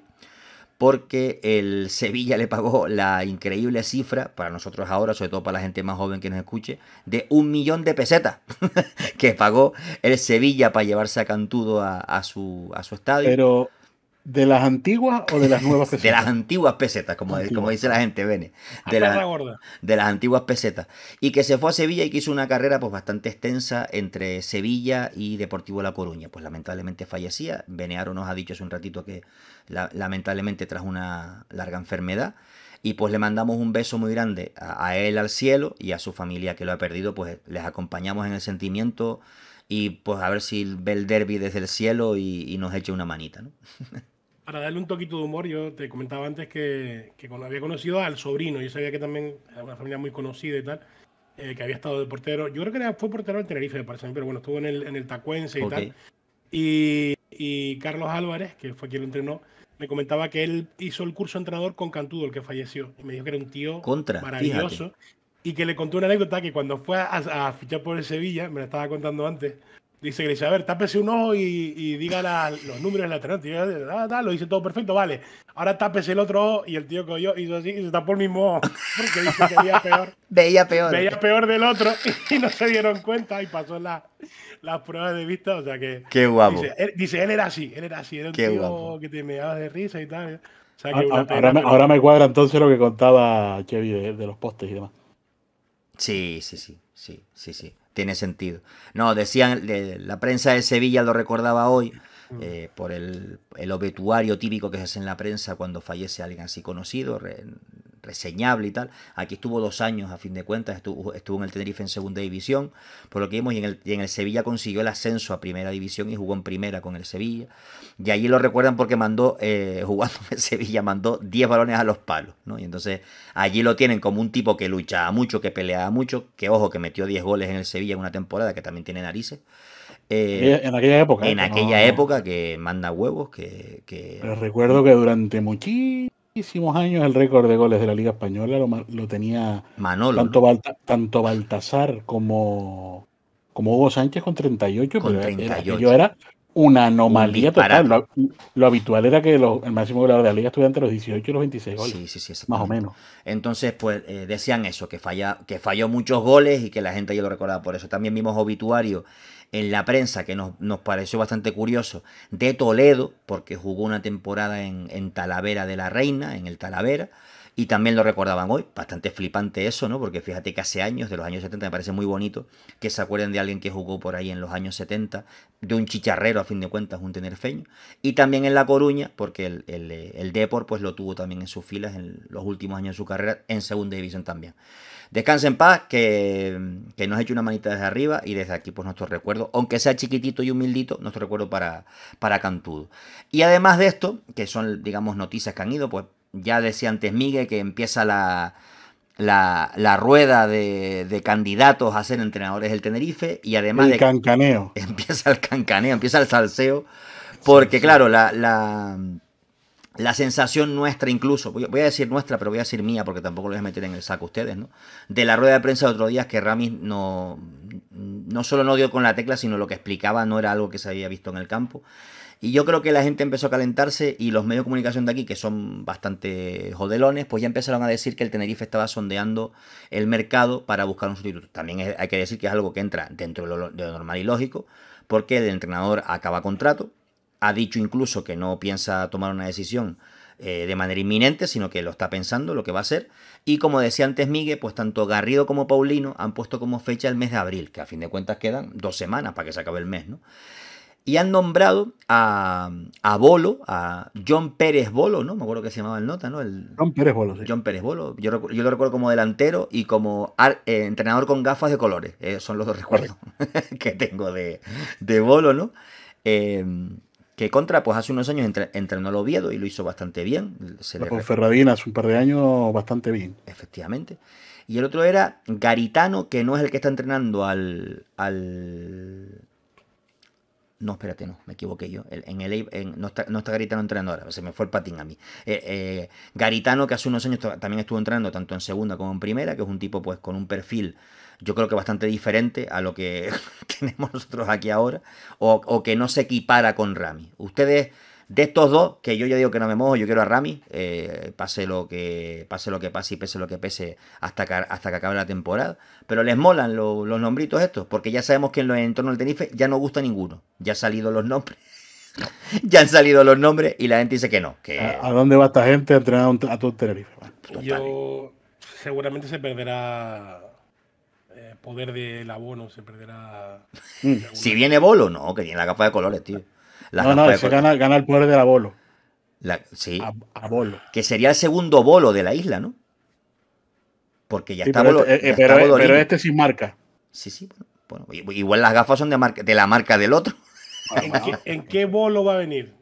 porque el Sevilla le pagó la increíble cifra, para nosotros ahora, sobre todo para la gente más joven que nos escuche, de un millón de pesetas *laughs* que pagó el Sevilla para llevarse a Cantudo a, su, a su estadio. Pero ¿De las antiguas o de las nuevas pesetas? de las antiguas pesetas, como, como dice la gente, Bene. Ah, de, la, de, las antiguas pesetas. Y que se fue a Sevilla y que hizo una carrera pues, bastante extensa entre Sevilla y Deportivo La Coruña. Pues lamentablemente fallecía. Benearo nos ha dicho hace un ratito que lamentablemente tras una larga enfermedad. Y pues le mandamos un beso muy grande a, él al cielo y a su familia que lo ha perdido. Pues les acompañamos en el sentimiento y pues a ver si ve el derby desde el cielo y, nos eche una manita, ¿no? *laughs* para darle un toquito de humor, yo te comentaba antes que, cuando había conocido al sobrino, yo sabía que también era una familia muy conocida y tal, eh, que había estado de portero. Yo creo que era, fue portero en Tenerife, me pero bueno, estuvo en el, en el Tacuense y tal. Y, Carlos Álvarez, que fue quien lo entrenó, me comentaba que él hizo el curso entrenador con Cantudo, el que falleció. Y me dijo que era un tío Contra, maravilloso. Y que le contó una anécdota que cuando fue a, a fichar por el Sevilla, me la estaba contando antes, Dice dice, a ver, tápese un ojo y, diga los números de la alternativa. Ah, lo dice todo perfecto, vale. Ahora tápese el otro ojo y el tío cogió hizo así y se tapó el mismo ojo. Porque dice que veía peor. *laughs* Veía peor. Veía peor del otro *laughs* y no se dieron cuenta y pasó las pruebas de vista. O sea que. Qué guapo. Dice él, era así, él era así. Era un tío que te meaba de risa y tal. O sea, que ah, ah, ahora, me, cuadra entonces lo que contaba Chevy de, de los postes y demás. Sí, sí, sí. Sí, sí, sí tiene sentido. No, decían, la prensa de Sevilla lo recordaba hoy, eh, por el, el, obituario típico que se hace en la prensa cuando fallece alguien así conocido, reseñable y tal. Aquí estuvo dos años, a fin de cuentas, estuvo, estuvo en el Tenerife en segunda división, por lo que vimos, y en, el, en el Sevilla consiguió el ascenso a primera división y jugó en primera con el Sevilla. Y allí lo recuerdan porque mandó, eh, *laughs* jugando en Sevilla, mandó 10 balones a los palos, ¿no? Y entonces allí lo tienen como un tipo que luchaba mucho, que peleaba mucho, que ojo, que metió 10 goles en el Sevilla en una temporada, que también tiene narices. Eh, en aquella época. ¿eh? En aquella época que manda huevos, que... recuerdo que durante muchísimo muchísimos años el récord de goles de la Liga Española lo, tenía Tanto, Baltasar como, como Hugo Sánchez con 38, pero yo era una anomalía total. Lo, habitual era que el máximo goleador de la liga estuviera entre los 18 y los 26 goles. Sí, sí, sí. Más o menos. Entonces, pues eh, decían eso, que, falla, que falló muchos goles y que la gente ya lo recordaba por eso. También vimos obituario en la prensa, que nos, pareció bastante curioso, de Toledo, porque jugó una temporada en, en Talavera de la Reina, en el Talavera. Y también lo recordaban hoy, bastante flipante eso, ¿no? Porque fíjate que hace años, de los años 70, me parece muy bonito que se acuerden de alguien que jugó por ahí en los años 70, de un chicharrero a fin de cuentas, un tenerfeño. Y también en La Coruña, porque el, el, pues lo tuvo también en sus filas en los últimos años de su carrera, en Segunda División también. Descansen en paz, que, que nos hecho una manita desde arriba y desde aquí pues nuestro recuerdo, aunque sea chiquitito y humildito, nuestro recuerdo para, para Cantudo. Y además de esto, que son digamos noticias que han ido, pues ya decía antes Miguel que empieza la, la, la rueda de, de, candidatos a ser entrenadores del Tenerife y además... El cancaneo. *laughs* Empieza el cancaneo, empieza el salseo, porque claro, la, la, sensación nuestra incluso, voy, a decir nuestra, pero voy a decir mía porque tampoco lo voy a meter en el saco ustedes, ¿no? De la rueda de prensa de otro día que Ramis no, no solo no dio con la tecla, sino lo que explicaba no era algo que se había visto en el campo. Y yo creo que la gente empezó a calentarse y los medios de comunicación de aquí, que son bastante jodelones, pues ya empezaron a decir que el Tenerife estaba sondeando el mercado para buscar un sustituto. También hay que decir que es algo que entra dentro de lo, normal y lógico, porque el entrenador acaba contrato, ha dicho incluso que no piensa tomar una decisión eh, de manera inminente, sino que lo está pensando, lo que va a hacer. Y como decía antes Miguel, pues tanto Garrido como Paulino han puesto como fecha el mes de abril, que a fin de cuentas quedan dos semanas para que se acabe el mes, ¿no? y han nombrado a, a, Bolo, a John Pérez Bolo, ¿no? Me acuerdo que se llamaba el nota, ¿no? El, John Pérez Bolo, sí. John Pérez Bolo. Yo, lo recuerdo como delantero y como eh, entrenador con gafas de colores. Eh, son los dos recuerdos *laughs* que tengo de, Bolo, ¿no? Em, que contra, pues hace unos años entrenó a Oviedo y lo hizo bastante bien. Se con Ferradina hace un par de años bastante bien. Efectivamente. Y el otro era Garitano, que no es el que está entrenando al, al no, espérate, no, me equivoqué yo. En el, no, está, no, está, Garitano entrenando ahora, se me fue el patín a mí. Eh, eh, Garitano, que hace unos años también estuvo entrando tanto en segunda como en primera, que es un tipo pues con un perfil yo creo que bastante diferente a lo que *laughs* tenemos nosotros aquí ahora, o que no se equipara con Rami. Ustedes de estos dos, que yo ya digo que no me mojo, yo quiero a Rami, eh, pase lo que pase lo que pase y pese lo que pese hasta que, hasta que acabe la temporada. Pero les molan los nombritos estos, porque ya sabemos que en los entornos del Tenerife ya no gusta ninguno. Ya han salido los nombres. *laughs* ya han salido los nombres y la gente dice que no. ¿A, dónde va esta gente a entrenar a todo el Tenerife? yo seguramente se perderá El eh, poder del abono, se perderá... *laughs* si viene Bolo, no, que tiene la capa de colores, tío no, no, se gana, el poder del abolo. La, sí. A, abolo. Que sería el segundo bolo de la isla, ¿no? Porque ya está pero este, eh, eh, eh, pero, este sin marca. Sí, sí. Bueno, igual las gafas son de, la marca del otro. *laughs* ¿En, qué, bolo va a venir?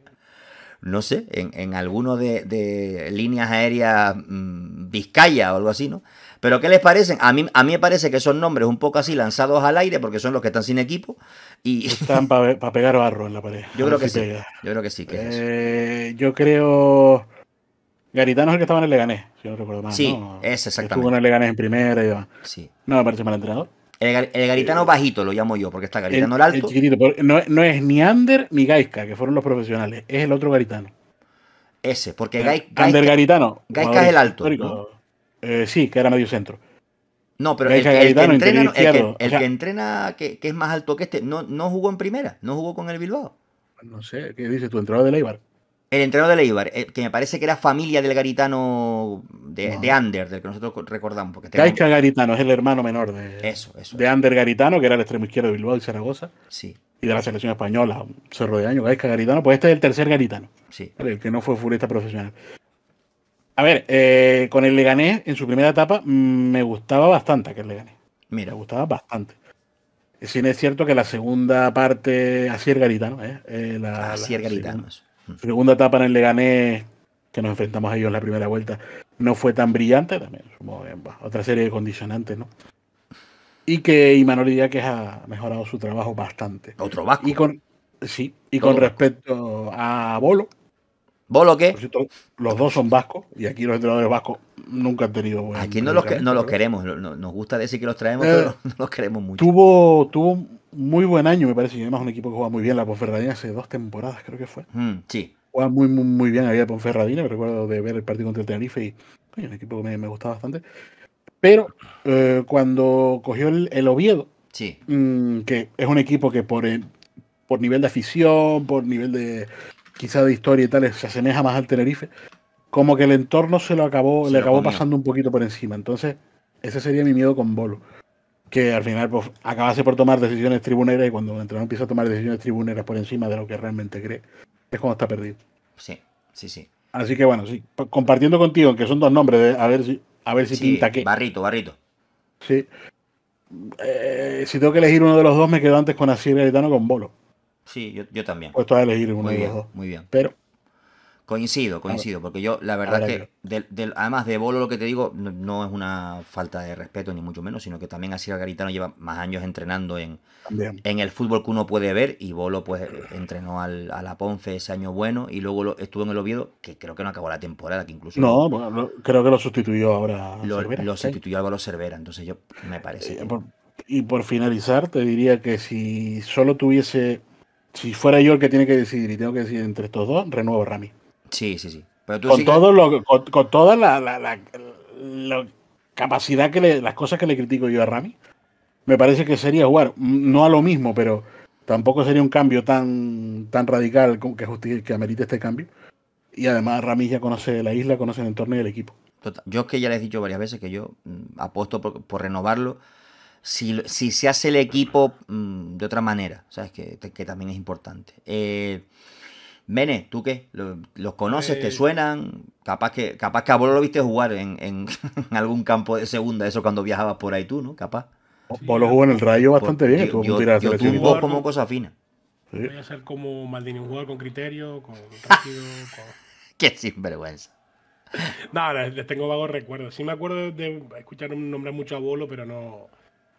no sé, en, alguno de, líneas aéreas mm, Vizcaya o algo así, ¿no? Pero ¿qué les parecen? A mí, a mí me parece que son nombres un poco así lanzados al aire porque son los que están sin equipo. y *laughs* Están para pegar barro en la pared. Yo creo que sí. Yo creo que sí. Eh, yo creo... Garitano es el que estaba en el Leganés, si no recuerdo mal. Sí, ¿no? exactamente. Estuvo en el Leganés en primera y demás. Sí. No me parece mal entrenador. El, garitano eh, bajito lo llamo yo, porque está garitano el, alto. El chiquitito, no, es ni Ander ni Gaisca, que fueron los profesionales, es el otro garitano. Ese, porque eh, Gaisca. Ander Garitano. Gaisca es el alto. Eh, sí, que era medio centro. No, pero el, que entrena, que, es más alto que este, no, no jugó en primera, no jugó con el Bilbao. No sé, ¿qué dices? ¿Tu entrenador de Leibar? El entrenador de Leibar, eh, que me parece que era familia del Garitano de, Ander, del que nosotros recordamos. Gaisca Garitano es el hermano menor de, de Ander Garitano, que era el extremo izquierdo de Bilbao y Zaragoza. Sí. Y de la selección española, Cerro de Año, Gaisca Garitano. Pues este es el tercer Garitano. Sí. El que no fue futbolista profesional. A ver, eh, con el Leganés, en su primera etapa, mm, me gustaba bastante aquel Leganés. Mira. Me gustaba bastante. Eh, si es cierto que la segunda parte, así es Garitano, ¿eh? eh la, así ah, mm. Segunda, etapa en el Leganés, que nos enfrentamos a ellos en la primera vuelta, no fue tan brillante también. otra serie de condicionantes, ¿no? Y que Imanol que ha mejorado su trabajo bastante. Otro vasco. Y con, sí, y con respecto a Bolo, lo que los dos son vascos y aquí los entrenadores vascos nunca han tenido. Buen aquí no los, no los queremos, nos gusta decir que los traemos, eh, pero *laughs* no los queremos mucho. Tuvo, tuvo un muy buen año, me parece, y además un equipo que juega muy bien, la Ponferradina hace dos temporadas, creo que fue. Mm, sí. Juega muy, muy, muy bien, había Ponferradina, me recuerdo de ver el partido contra el Tenerife y, un equipo que me, me gustaba bastante. Pero eh, cuando cogió el, Oviedo, sí. Mm, que es un equipo que por, por nivel de afición, por nivel de, quizá de historia y tal, se asemeja más al Tenerife, como que el entorno se lo acabó, le acabó pasando un poquito por encima. Entonces, ese sería mi miedo con Bolo. Que al final pues, acabase por tomar decisiones tribuneras y cuando el entrenador empieza a tomar decisiones tribuneras por encima de lo que realmente cree, es cuando está perdido. Sí, sí, sí. Así que bueno, sí, compartiendo contigo, que son dos nombres, a ver si, a ver si pinta qué. Barrito, barrito. Sí. Eh, si tengo que elegir uno de los dos, me quedo antes con Asier Gaetano con Bolo. Sí, yo, yo también. vas a elegir uno muy bien, Muy bien. Pero. Coincido, coincido, porque yo la verdad que, además de Bolo lo que te digo, no, es una falta de respeto ni mucho menos, sino que también el Garitano lleva más años entrenando en, en el fútbol que uno puede ver y Bolo pues entrenó al, a la Ponce ese año bueno y luego estuvo en el Oviedo, que creo que no acabó la temporada, que incluso... No, creo que lo sustituyó ahora. Lo, Cervera, lo ¿sí? sustituyó Cervera, entonces yo me parece... Eh, y por finalizar, te diría que si solo tuviese si fuera yo el que tiene que decidir y tengo que decidir entre estos dos, renuevo a Rami. Sí, sí, sí. con, todo lo, con, toda la, capacidad que le, las cosas que le critico yo a Rami, me parece que sería jugar, no a lo mismo, pero tampoco sería un cambio tan, tan radical que, que amerite este cambio. Y además Rami ya conoce la isla, conoce el entorno y el equipo. Tota, yo es que ya les he dicho varias veces que yo mm, apuesto por, por renovarlo si, se hace el equipo mm, de otra manera, ¿sabes? Que, también es importante. Eh, Mene, ¿tú qué? ¿Los, conoces? ¿Te eh, suenan? Capaz que, capaz que a Bolo lo viste jugar *laughs* en, algún campo de segunda, eso cuando viajabas por ahí tú, ¿no? Capaz. vos lo jugó en el Rayo bastante bien. Yo, yo, como cosa fina. Voy a ser como Maldini, un jugador con criterio, con rápido, *laughs* Qué sinvergüenza. *laughs* No, les tengo vagos recuerdos. Sí me acuerdo de escuchar un nombre mucho a Bolo, pero no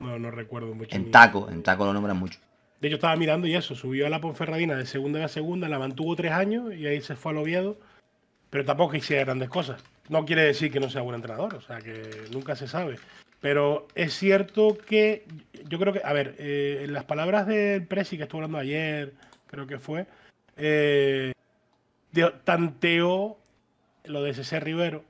no, no recuerdo mucho. En taco, en taco lo nombran mucho. De hecho, estaba mirando y eso, subió a la Ponferradina de segunda a segunda, la mantuvo tres años y ahí se fue al Oviedo, pero tampoco hiciera grandes cosas. No quiere decir que no sea buen entrenador, o sea, que nunca se sabe. Pero es cierto que yo creo que, a ver, eh, en las palabras del Presi que estuvo hablando ayer, creo que fue, eh, tanteó lo de CC Rivero,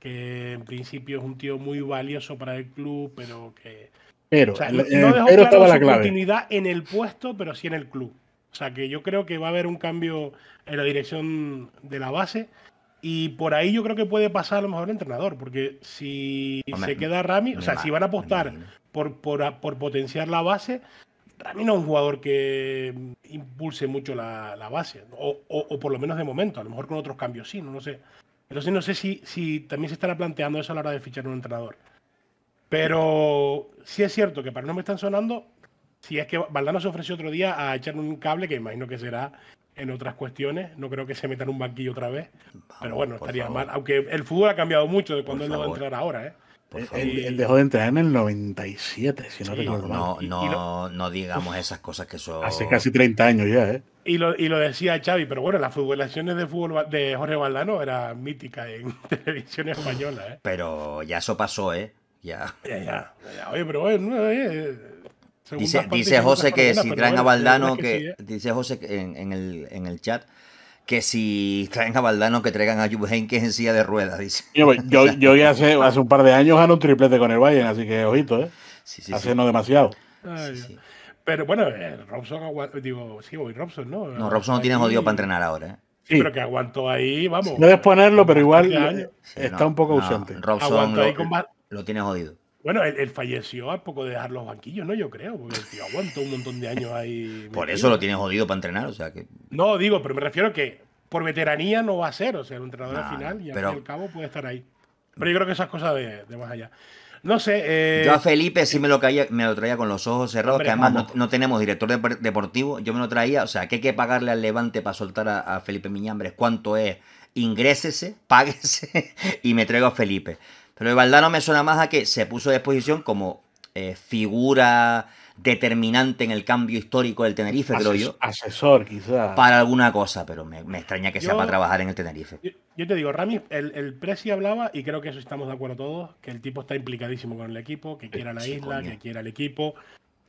que en principio es un tío muy valioso para el club, pero que pero, no estaba la continuidad en el puesto, pero sí en el club. O sea, que yo creo que va a haber un cambio en la dirección de la base. Y por ahí yo creo que puede pasar a lo mejor el entrenador, porque si se queda Rami, o sea, si van a apostar por, por, potenciar la base, Rami no es un jugador que impulse mucho la, base, o, por lo menos de momento, a lo mejor con otros cambios sí, no lo sé. Entonces no sé si, si también se estará planteando eso a la hora de fichar un entrenador. Pero sí es cierto que para no me están sonando, si es que Valdano se ofreció otro día a echar un cable, que imagino que será en otras cuestiones, no creo que se metan en un banquillo otra vez, pero bueno, estaría mal, aunque el fútbol ha cambiado mucho de cuando él no entrar ahora, ¿eh? Eh, ¿eh? Él, dejó de entrar en el 97, si no no, No, digamos esas cosas que son. Hace casi 30 años ya, ¿eh? Y lo, decía Xavi, pero bueno, las futbolaciones de fútbol de Jorge Valdano eran míticas en *laughs* televisión española, ¿eh? Pero ya eso pasó, ¿eh? Ya. Ya, ya. Oye, pero bueno, eh, eh, dice, ¿eh? dice José que si traen a Valdano, que, dice José en, en, el, en el chat que si traen a Valdano que traigan a Juve que es en silla de ruedas, dice. Yo, *laughs* yo, ya hace, hace un par de años Gano un triplete con el Bayern, así que ojito, ¿eh? Sí, sí, hace no demasiado. pero bueno, eh, Robson, digo, sí, voy, Robson, ¿no? No, Robson no tiene jodido para entrenar ahora, ¿eh? Sí, pero que aguantó ahí, vamos. No es ponerlo, pero igual está un poco ausente. Robson aguantó lo tiene jodido. Bueno, él, falleció a poco de dejar los banquillos, ¿no? Yo creo, porque el un montón de años ahí. por eso lo tiene jodido para entrenar, o sea que. No, digo, pero me refiero a que por veteranía no va a ser, o sea, el entrenador al final y al cabo puede estar ahí. Pero yo creo que esas cosas de, más allá. No sé. Eh, yo a Felipe sí me lo, caía, me lo traía con los ojos cerrados, que además no, tenemos director deportivo. Yo me lo traía, o sea, que hay que pagarle al Levante para soltar a, Felipe Miñambres cuánto es. Ingrésese, *laughs* páguese y me traigo a Felipe. Pero Valdano me suena más a que se puso a disposición como eh, figura determinante en el cambio histórico del Tenerife, pero creo yo. Asesor, quizás. Para alguna cosa, pero me, extraña que sea para trabajar en el Tenerife. Yo, te digo, Rami, el, el hablaba, y creo que eso estamos de acuerdo todos, que el tipo está implicadísimo con el equipo, que quiera la isla, que quiera el equipo.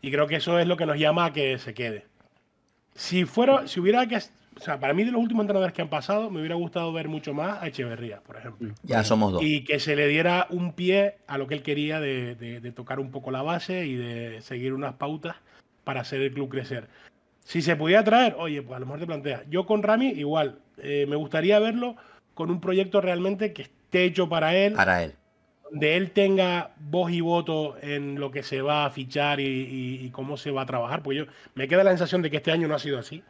Y creo que eso es lo que nos llama a que se quede. Si fuera, si hubiera que o sea, para mí de los últimos entrenadores que han pasado, me hubiera gustado ver mucho más a Echeverría, por ejemplo. Ya somos dos. Y que se le diera un pie a lo que él quería de, de, tocar un poco la base y de seguir unas pautas para hacer el club crecer. Si se pudiera traer, oye, pues a lo mejor te planteas, Yo con Rami, igual, eh, me gustaría verlo con un proyecto realmente que esté hecho para él. Para él. De él tenga voz y voto en lo que se va a fichar y, y cómo se va a trabajar. Porque yo me queda la sensación de que este año no ha sido así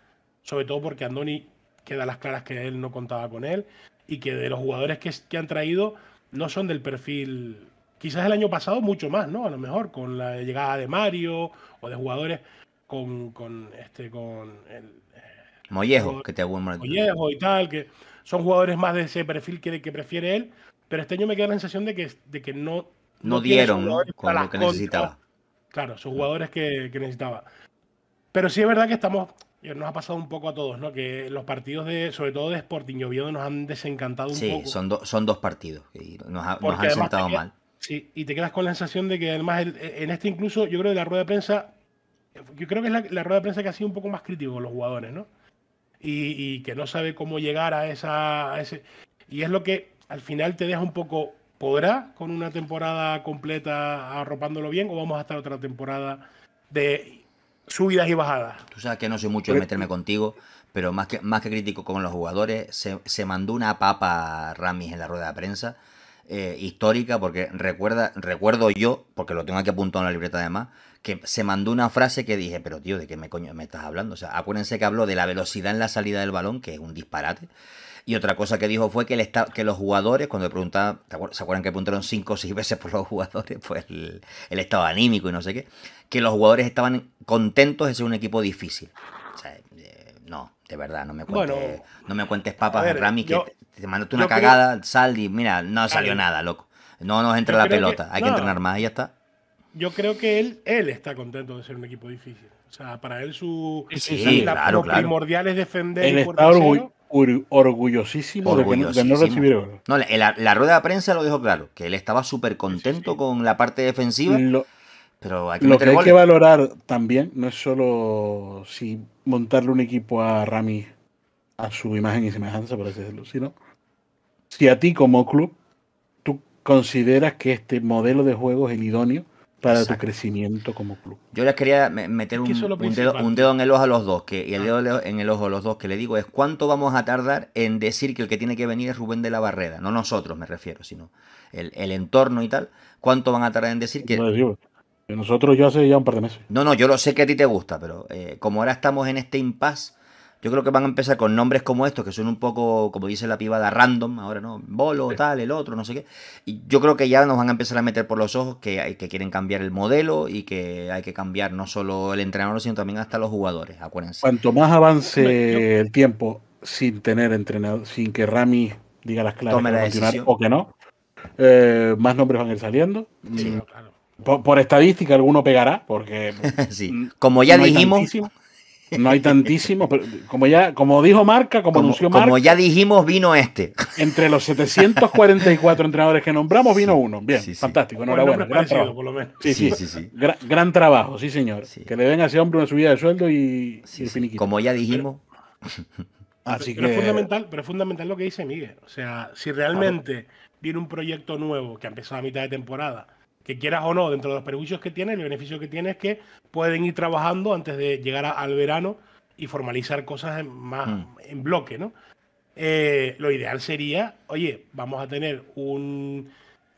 sobre todo porque Andoni queda las claras que él no contaba con él y que de los jugadores que, que, han traído no son del perfil, quizás el año pasado mucho más, ¿no? A lo mejor con la llegada de Mario o de jugadores con, este con el, eh, Mollejo, que te hago Mollejo y tal, que son jugadores más de ese perfil que, que prefiere él, pero este año me queda la sensación de que, de que no, no, dieron con lo que necesitaba. claro, son jugadores que, que necesitaba. Pero sí es verdad que estamos eh, nos ha pasado un poco a todos, ¿no? Que los partidos de, sobre todo de Sporting y Oviedo, nos han desencantado un poco. Sí, son, son dos partidos y nos, han sentado mal. Sí, y te quedas con la sensación de que además e, en este incluso, yo creo que la rueda de prensa, yo creo que es la, rueda de prensa que ha sido un poco más crítico con los jugadores, ¿no? Y, que no sabe cómo llegar a esa a ese y es lo que al final te deja un poco podrá con una temporada completa arropándolo bien o vamos a estar otra temporada de subidas y bajadas. Tú sabes que no soy mucho de meterme contigo, pero más que, más que crítico con los jugadores, se, mandó una papa Ramis en la rueda de prensa. Eh, histórica, porque recuerda, recuerdo yo, porque lo tengo aquí apuntado en la libreta además, que se mandó una frase que dije, pero tío, ¿de qué me coño me estás hablando? O sea, acuérdense que habló de la velocidad en la salida del balón, que es un disparate. Y otra cosa que dijo fue que, el que los jugadores, cuando le preguntaban, ¿se acuerdan que preguntaron cinco o seis veces por los jugadores? *laughs* Pues el, estado anímico y no sé qué. Que los jugadores estaban contentos de ser un equipo difícil. O sea, eh, no, de verdad, no me cuentes, no me cuentes papas, de Rami, que te, mandaste una cagada, Saldi sal mira, no salió nada, loco. No nos entra la pelota, hay que entrenar más y ya está. Yo creo que él, él está contento de ser un equipo difícil. O sea, para él su, primordial es defender. Él está, orgullosísimo, De, no, recibir la, rueda de prensa lo dijo claro, que él estaba súper contento con la parte defensiva. Lo, pero que lo que hay que valorar también no es solo si montarle un equipo a Rami a su imagen y semejanza, por decirlo, sino si a ti como club tú consideras que este modelo de juego es el idóneo para tu crecimiento como club. Yo les quería meter un, dedo, en el ojo a los dos, que, y el ah. dedo en el ojo a los dos que le digo es cuánto vamos a tardar en decir que el que tiene que venir es Rubén de la Barrera, no nosotros me refiero, sino el, entorno y tal, cuánto van a tardar en decir que... nosotros yo hace ya un par de meses. No, no, yo lo sé que a ti te gusta, pero eh, como ahora estamos en este impasse yo creo que van a empezar con nombres como estos, que son un poco, como dice la pibada, random, ahora no, bolo, tal, el otro, no sé qué. Y yo creo que ya nos van a empezar a meter por los ojos que, que quieren cambiar el modelo y que hay que cambiar no solo el entrenador, sino también hasta los jugadores, acuérdense. Cuanto más avance el tiempo sin tener entrenador, sin que Rami diga las claves que o que no, eh, más nombres van a ir saliendo. Por, estadística alguno pegará, porque... *laughs* sí. Como ya dijimos... No hay tantísimos, pero como ya, como dijo Marca, como, anunció Marca. Como ya dijimos, vino este. Entre los 744 entrenadores que nombramos, vino uno. Bien, fantástico. Enhorabuena. Gran trabajo. Por lo menos. Sí, sí, sí gran, trabajo, sí, señor. Que le den a ese hombre una subida de sueldo y, finiquito. Como ya dijimos. Pero, Así es fundamental, pero fundamental lo que dice Miguel. O sea, si realmente viene un proyecto nuevo que ha empezado a mitad de temporada que quieras o no, dentro de los perjuicios que tiene, el beneficio que tiene es que pueden ir trabajando antes de llegar al verano y formalizar cosas en, más mm. en bloque, ¿no? Eh, lo ideal sería, oye, vamos a tener un,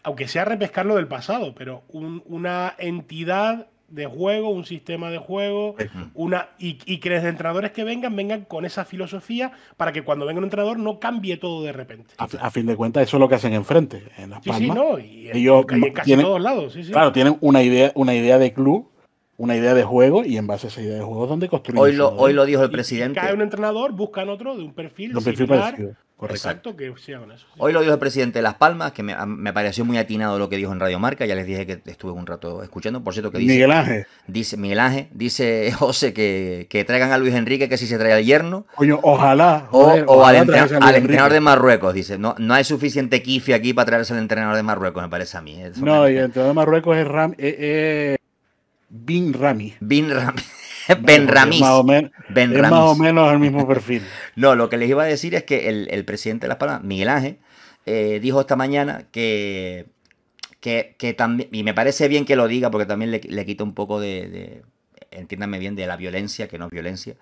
aunque sea repescar lo del pasado, pero una entidad de juego, un sistema de juego, una y, y, que los entrenadores que vengan vengan con esa filosofía para que cuando venga un entrenador no cambie todo de repente. A, fin de cuentas, eso es lo que hacen enfrente, en Las no, Ellos tienen, todos lados. Claro, tienen una idea, una idea de club, una idea de juego y en base a esa idea de juego dónde donde construyen. Hoy lo, dijo el presidente. cada cae un entrenador, buscan otro de un perfil, similar, perfil Exacto. que Hoy lo dijo el presidente de Las Palmas, que me, pareció muy atinado lo que dijo en Radio Marca, ya les dije que estuve un rato escuchando, por cierto que dice... Miguel Ángel. Dice, Miguel dice *laughs* José que, que traigan a Luis Enrique, que si se trae al yerno... ojalá. o, al, entrenador, de Marruecos, dice, no, no hay suficiente kifi aquí para traerse al entrenador de Marruecos, me parece a mí. Eh, no, y el entrenador de Marruecos es Ram, eh, eh Bin Rami. Bin Rami. *laughs* *laughs* Ben Más o es más o menos el mismo perfil. *laughs* no, lo que les iba a decir es que el, presidente de Las Palmas, Miguel Ángel, eh, dijo esta mañana que, que, también, y me parece bien que lo diga porque también le, quita un poco de, entiéndanme bien, de la violencia, que no es violencia,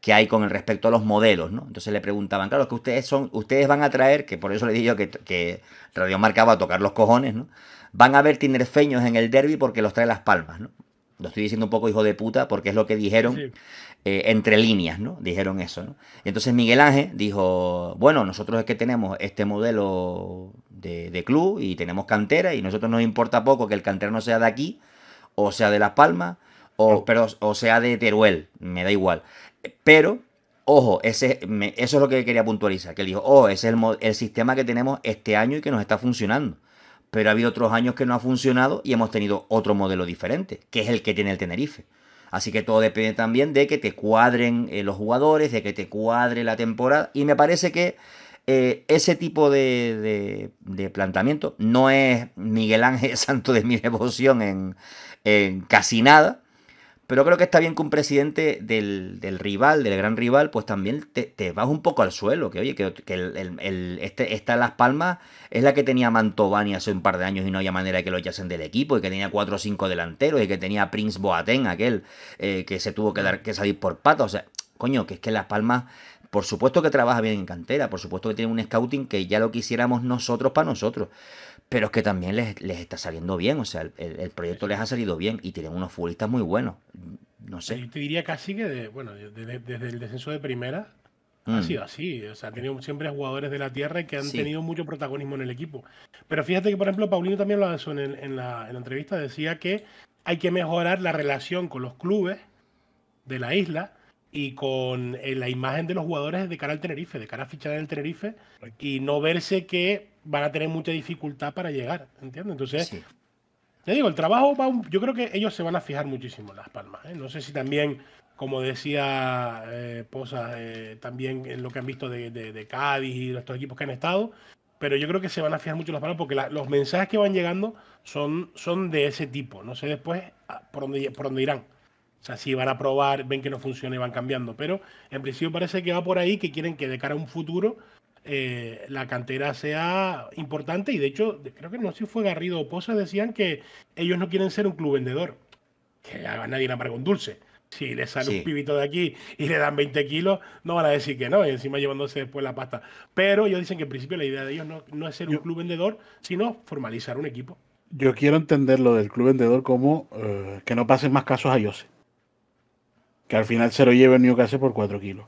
que hay con el respecto a los modelos, ¿no? Entonces le preguntaban, claro, que ustedes son, ustedes van a traer, que por eso le dije yo que, que Radio Marca va a tocar los cojones, ¿no? Van a ver tinerfeños en el derby porque los trae las palmas, ¿no? lo estoy diciendo un poco hijo de puta porque es lo que dijeron eh, entre líneas, ¿no? Dijeron eso, ¿no? entonces Miguel Ángel dijo, bueno, nosotros es que tenemos este modelo de, club y tenemos cantera y nosotros nos importa poco que el cantero no sea de aquí o sea de Las Palmas o, oh. pero, o sea de Teruel, me da igual. Pero ojo, ese, eso es lo que quería puntualizar, que él dijo, oh, ese es el, el, sistema que tenemos este año y que nos está funcionando. Pero ha habido otros años que no ha funcionado y hemos tenido otro modelo diferente, que es el que tiene el Tenerife. Así que todo depende también de que te cuadren eh, los jugadores, de que te cuadre la temporada. Y me parece que eh, ese tipo de, planteamiento no es Miguel Ángel *laughs* Santo de mi devoción en, en casi nada pero creo que está bien que un presidente del, rival, del gran rival, pues también te, vas un poco al suelo. Que oye, que, el, este, esta Las Palmas es la que tenía Mantovani hace un par de años y no había manera de que lo echasen del equipo, y que tenía cuatro o cinco delanteros, y que tenía Prince Boateng, aquel, eh, que se tuvo que, dar, que salir por patas. O sea, coño, que es que Las Palmas por supuesto que trabaja bien en cantera, por supuesto que tiene un scouting que ya lo quisiéramos nosotros para nosotros pero es que también les, les está saliendo bien, o sea, el, proyecto les ha salido bien y tienen unos futbolistas muy buenos. No sé. Yo te diría casi que, bueno, desde, el descenso de primera ha mm. sido así. O sea, ha tenido siempre jugadores de la tierra que han tenido mucho protagonismo en el equipo. Pero fíjate que, por ejemplo, Paulino también lo avanzó en, la, en la entrevista, decía que hay que mejorar la relación con los clubes de la isla y con eh, la imagen de los jugadores de cara al Tenerife, de cara a fichar en el Tenerife, y no verse que van a tener mucha dificultad para llegar, ¿entiendes? Entonces, te digo, el trabajo Yo creo que ellos se van a fijar muchísimo en Las Palmas. ¿eh? No sé si también, como decía eh, Posa, eh, también en lo que han visto de, Cádiz y de estos equipos que han estado, pero yo creo que se van a fijar mucho en Las Palmas porque los mensajes que van llegando son, son de ese tipo. No sé después ah, por dónde, por dónde irán. O sea, sí van a probar, ven que no funciona y van cambiando. Pero en principio parece que va por ahí, que quieren que de cara a un futuro eh, la cantera sea importante. Y de hecho, creo que no sé si fue Garrido o Poza, decían que ellos no quieren ser un club vendedor. Que haga nadie le amargo un dulce. Si le sale un pibito de aquí y le dan 20 kilos, no van a decir que no, y encima llevándose después la pasta. Pero ellos dicen que en principio la idea de ellos no, es ser un club vendedor, sino formalizar un equipo. Yo quiero entender lo del club vendedor como eh, que no pasen más casos a Jose que al final se lo lleve el Newcastle por 4 kilos.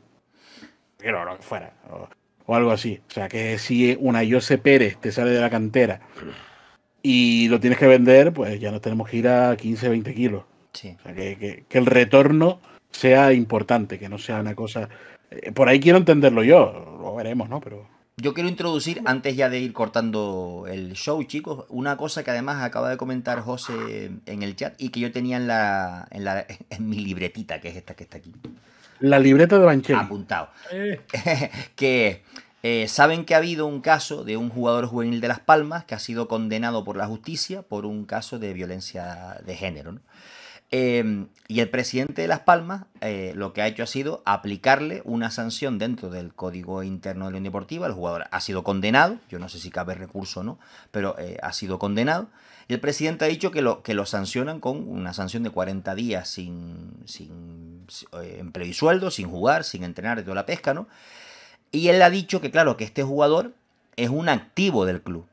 lo que fuera. O, algo así. O sea, que si una Jose Pérez te sale de la cantera y lo tienes que vender, pues ya nos tenemos que ir a 15, 20 kilos. Sí. O sea, que el retorno sea importante, que no sea una cosa... Eh, por ahí quiero entenderlo yo, lo veremos, ¿no? Pero... Yo quiero introducir, antes ya de ir cortando el show, chicos, una cosa que además acaba de comentar José en el chat y que yo tenía en, la, en, *laughs* mi libretita, que es esta que está aquí. La libreta de Banchero. Apuntado. Eh. *laughs* que eh, saben que ha habido un caso de un jugador juvenil de Las Palmas que ha sido condenado por la justicia por un caso de violencia de género. ¿no? Em, y el presidente de Las Palmas eh, lo que ha hecho ha sido aplicarle una sanción dentro del Código Interno de la Unión Deportiva. El jugador ha sido condenado, yo no sé si cabe recurso o no, pero eh, ha sido condenado. Y el presidente ha dicho que lo, que lo sancionan con una sanción de 40 días sin, sin, eh, empleo y sueldo, sin jugar, sin entrenar de toda la pesca, ¿no? Y él ha dicho que, claro, que este jugador es un activo del club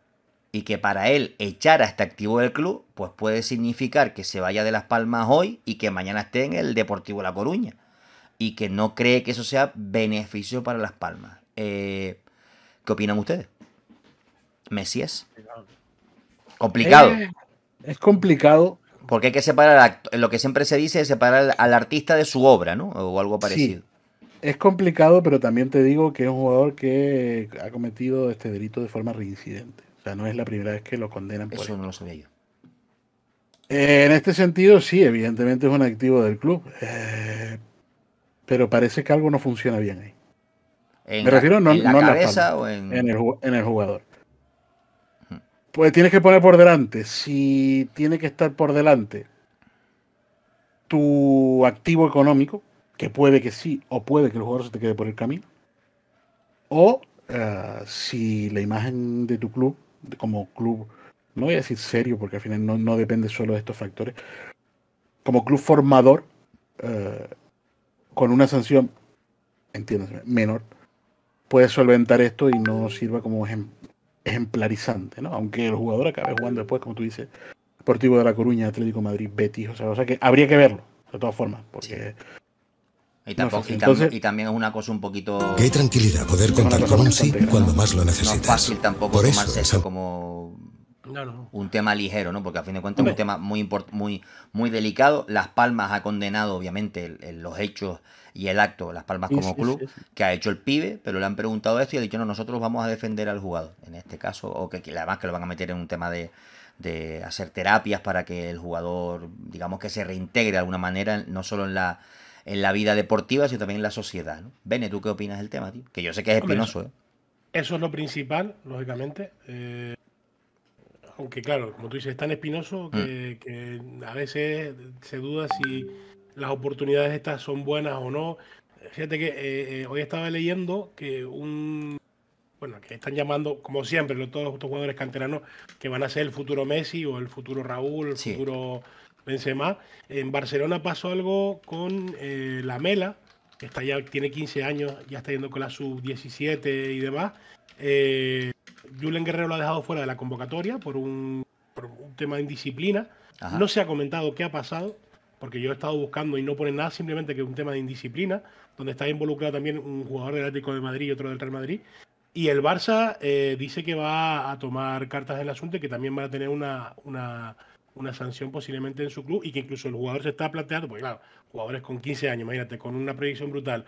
y que para él echar a este activo del club, pues puede significar que se vaya de Las Palmas hoy y que mañana esté en el Deportivo La Coruña. Y que no cree que eso sea beneficio para Las Palmas. Eh, ¿Qué opinan ustedes? Mesías. Complicado. Eh, es complicado. Porque hay que separar, lo que siempre se dice es separar al artista de su obra, ¿no? O algo parecido. Sí, es complicado, pero también te digo que es un jugador que ha cometido este delito de forma reincidente no es la primera vez que lo condenan. Por Eso no lo sabía yo. Eh, en este sentido, sí, evidentemente es un activo del club. Eh, pero parece que algo no funciona bien ahí. En Me la, refiero la cabeza en o en... el, jugador. Pues tienes que poner por delante. Si tiene que estar por delante tu activo económico, que puede que sí, o puede que el jugador se te quede por el camino, o eh, si la imagen de tu club como club, no voy a decir serio porque al final no, no depende solo de estos factores, como club formador, eh, con una sanción, entiéndase, menor, puede solventar esto y no sirva como ejemplarizante, ¿no? Aunque el jugador acabe jugando después, como tú dices, Deportivo de La Coruña, Atlético Madrid, Betis, o sea, o sea que habría que verlo, de todas formas, porque... Y, y, también es una cosa un poquito. Qué tranquilidad poder contar con un sí cuando más lo necesitas. No es fácil tampoco Por eso, tomarse eso como un tema ligero, ¿no? Porque a fin de cuentas es un tema muy, muy, muy delicado. Las Palmas ha condenado, obviamente, los hechos y el acto, Las Palmas como club, que ha hecho el pibe, pero le han preguntado esto y ha dicho, no, nosotros vamos a defender al jugador, en este caso, o que, además que lo van a meter en un tema de, de hacer terapias para que el jugador, digamos que se reintegre de alguna manera, no solo en la en la vida deportiva, sino también en la sociedad. ¿no? Bene, ¿tú qué opinas del tema, tío? Que yo sé que es espinoso. ¿eh? Eso es lo principal, lógicamente. Eh, aunque, claro, como tú dices, es tan espinoso mm. que, a veces se duda si las oportunidades estas son buenas o no. Fíjate que eh, eh, hoy estaba leyendo que un. Bueno, que están llamando, como siempre, todos estos jugadores canteranos que van a ser el futuro Messi o el futuro Raúl, el futuro más, En Barcelona pasó algo con eh, la Mela, que está ya, tiene 15 años, ya está yendo con la sub-17 y demás. Eh, Julen Guerrero lo ha dejado fuera de la convocatoria por un, tema de indisciplina. No se ha comentado qué ha pasado, porque yo he estado buscando y no pone nada, simplemente que es un tema de indisciplina, donde está involucrado también un jugador del Atlético de Madrid y otro del Real Madrid. Y el Barça eh, dice que va a tomar cartas en el asunto y que también va a tener una, una una sanción posiblemente en su club y que incluso el jugador se está planteando, porque claro, jugadores con 15 años, imagínate, con una proyección brutal,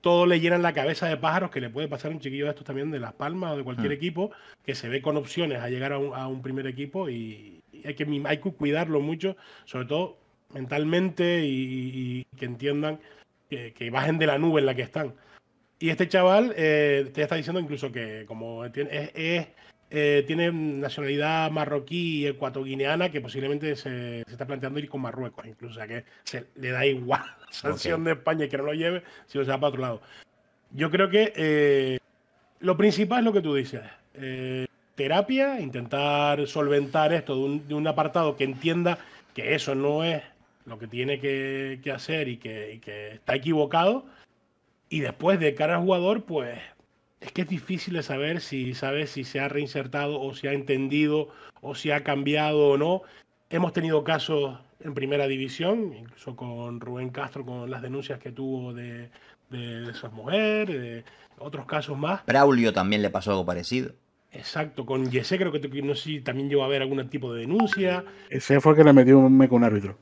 todo le llenan la cabeza de pájaros que le puede pasar a un chiquillo de estos también de Las Palmas o de cualquier hmm. equipo que se ve con opciones a llegar a un, primer equipo y, hay, que, hay que cuidarlo mucho, sobre todo mentalmente y, que entiendan que, bajen de la nube en la que están. Y este chaval eh, te está diciendo incluso que como es eh, tiene nacionalidad marroquí y ecuatoguineana que posiblemente se, está planteando ir con Marruecos, incluso. que se le da igual la sanción de España y que no lo lleve, si no se va para otro lado. Yo creo que eh, lo principal es lo que tú dices. Eh, terapia, intentar solventar esto de un, apartado que entienda que eso no es lo que tiene que, hacer y que, y que está equivocado. Y después, de cara al jugador, pues es que es difícil de saber si sabes si se ha reinsertado o si ha entendido o si ha cambiado o no. Hemos tenido casos en primera división, incluso con Rubén Castro, con las denuncias que tuvo de, esas mujeres, de otros casos más. Braulio también le pasó algo parecido. Exacto, con Yese creo que no sé también llegó a haber algún tipo de denuncia. Ese fue el que le metió un meco un árbitro.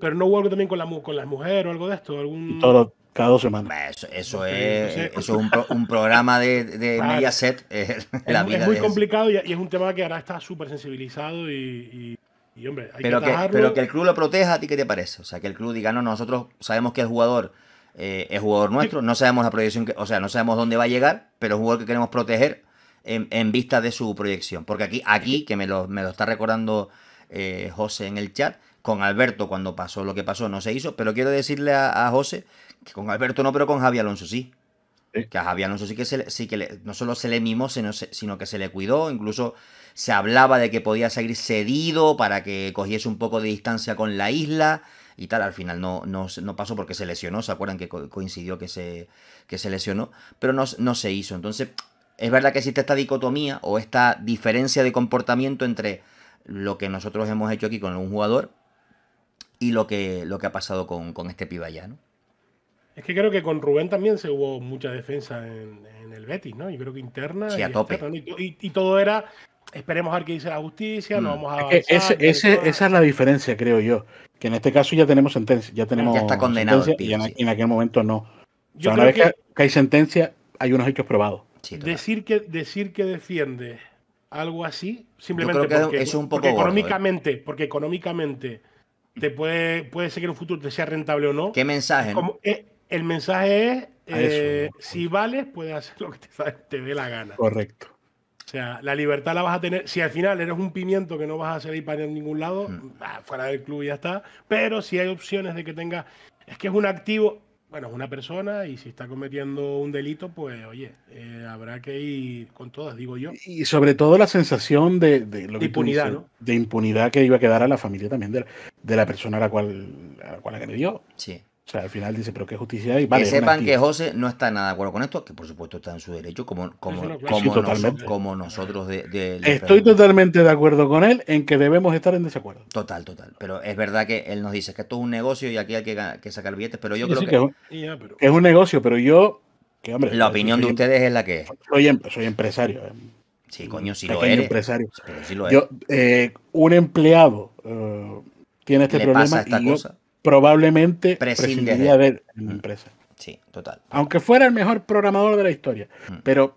Pero no hubo algo también con, la, con las mujeres o algo de esto. Algún cada dos semanas. Eso, es, eso es un, programa de, media set. es, muy complicado y, es un tema que ahora está súper sensibilizado y, y, hombre, hay pero que, Pero que el club lo proteja, ¿a ti qué te parece? O sea, que el club diga, no, nosotros sabemos que el jugador eh, es jugador nuestro, no sabemos la proyección, que, o sea, no sabemos dónde va a llegar, pero es un jugador que queremos proteger en, vista de su proyección. Porque aquí, aquí que me lo, está recordando eh, José en el chat, con Alberto cuando pasó lo que pasó no se hizo, pero quiero decirle a José con Alberto no, pero con Javier Alonso sí. Que a Javier Alonso sí que, sí que no solo se le mimó, sino, que se le cuidó. Incluso se hablaba de que podía seguir cedido para que cogiese un poco de distancia con la isla y tal. Al final no, no, pasó porque se lesionó, ¿se acuerdan que coincidió que se, que se lesionó? Pero no, se hizo. Entonces, es verdad que existe esta dicotomía o esta diferencia de comportamiento entre lo que nosotros hemos hecho aquí con un jugador y lo que, lo que ha pasado con, con este piba ¿no? Es que creo que con Rubén también se hubo mucha defensa en, el Betis, ¿no? Yo creo que interna. y, tope. y, todo era, esperemos a ver qué dice la justicia, no mm. vamos a. esa es la diferencia, creo yo. Que en este caso ya tenemos sentencia. Ya, tenemos ya está condenado. y en, aquel momento no. O una vez que, hay sentencia, hay unos hechos probados. decir, que, decir que defiende algo así, simplemente porque, es un poco porque eh. económicamente, porque económicamente te puede, puede ser que en un futuro te sea rentable o no. ¿Qué mensaje? Como, eh, el mensaje es, eh, si vales, puedes hacer lo que te, dé la gana. Correcto. O sea, la libertad la vas a tener. Si al final eres un pimiento que no vas a hacer ir para ningún lado, mm. ah, fuera del club ya está. Pero si hay opciones de que tenga. Es que es un activo. Bueno, es una persona y si está cometiendo un delito, pues oye, eh, habrá que ir con todas, digo yo. Y sobre todo la sensación de, de, lo impunidad, De impunidad que iba a quedar a la familia también de la, persona a la cual, a la cual dio. Sí. O sea, al final dice, pero qué justicia hay. que sepan que José no está nada de acuerdo con esto, que por supuesto está en su derecho, como, como, nosotros Estoy totalmente de acuerdo con él en que debemos estar en desacuerdo. Total, total. Pero es verdad que él nos dice que esto es un negocio y aquí hay que, sacar billetes, pero yo creo que... es, un negocio, pero yo... la opinión de ustedes es la que es. Soy, em-, empresario. Em, sí, coño, si lo eres. Empresario. Pero lo eh, un empleado eh, tiene este ¿Le problema. Pasa esta cosa? probablemente prescindiría de en mi empresa. Sí, total. Aunque fuera el mejor programador de la historia, pero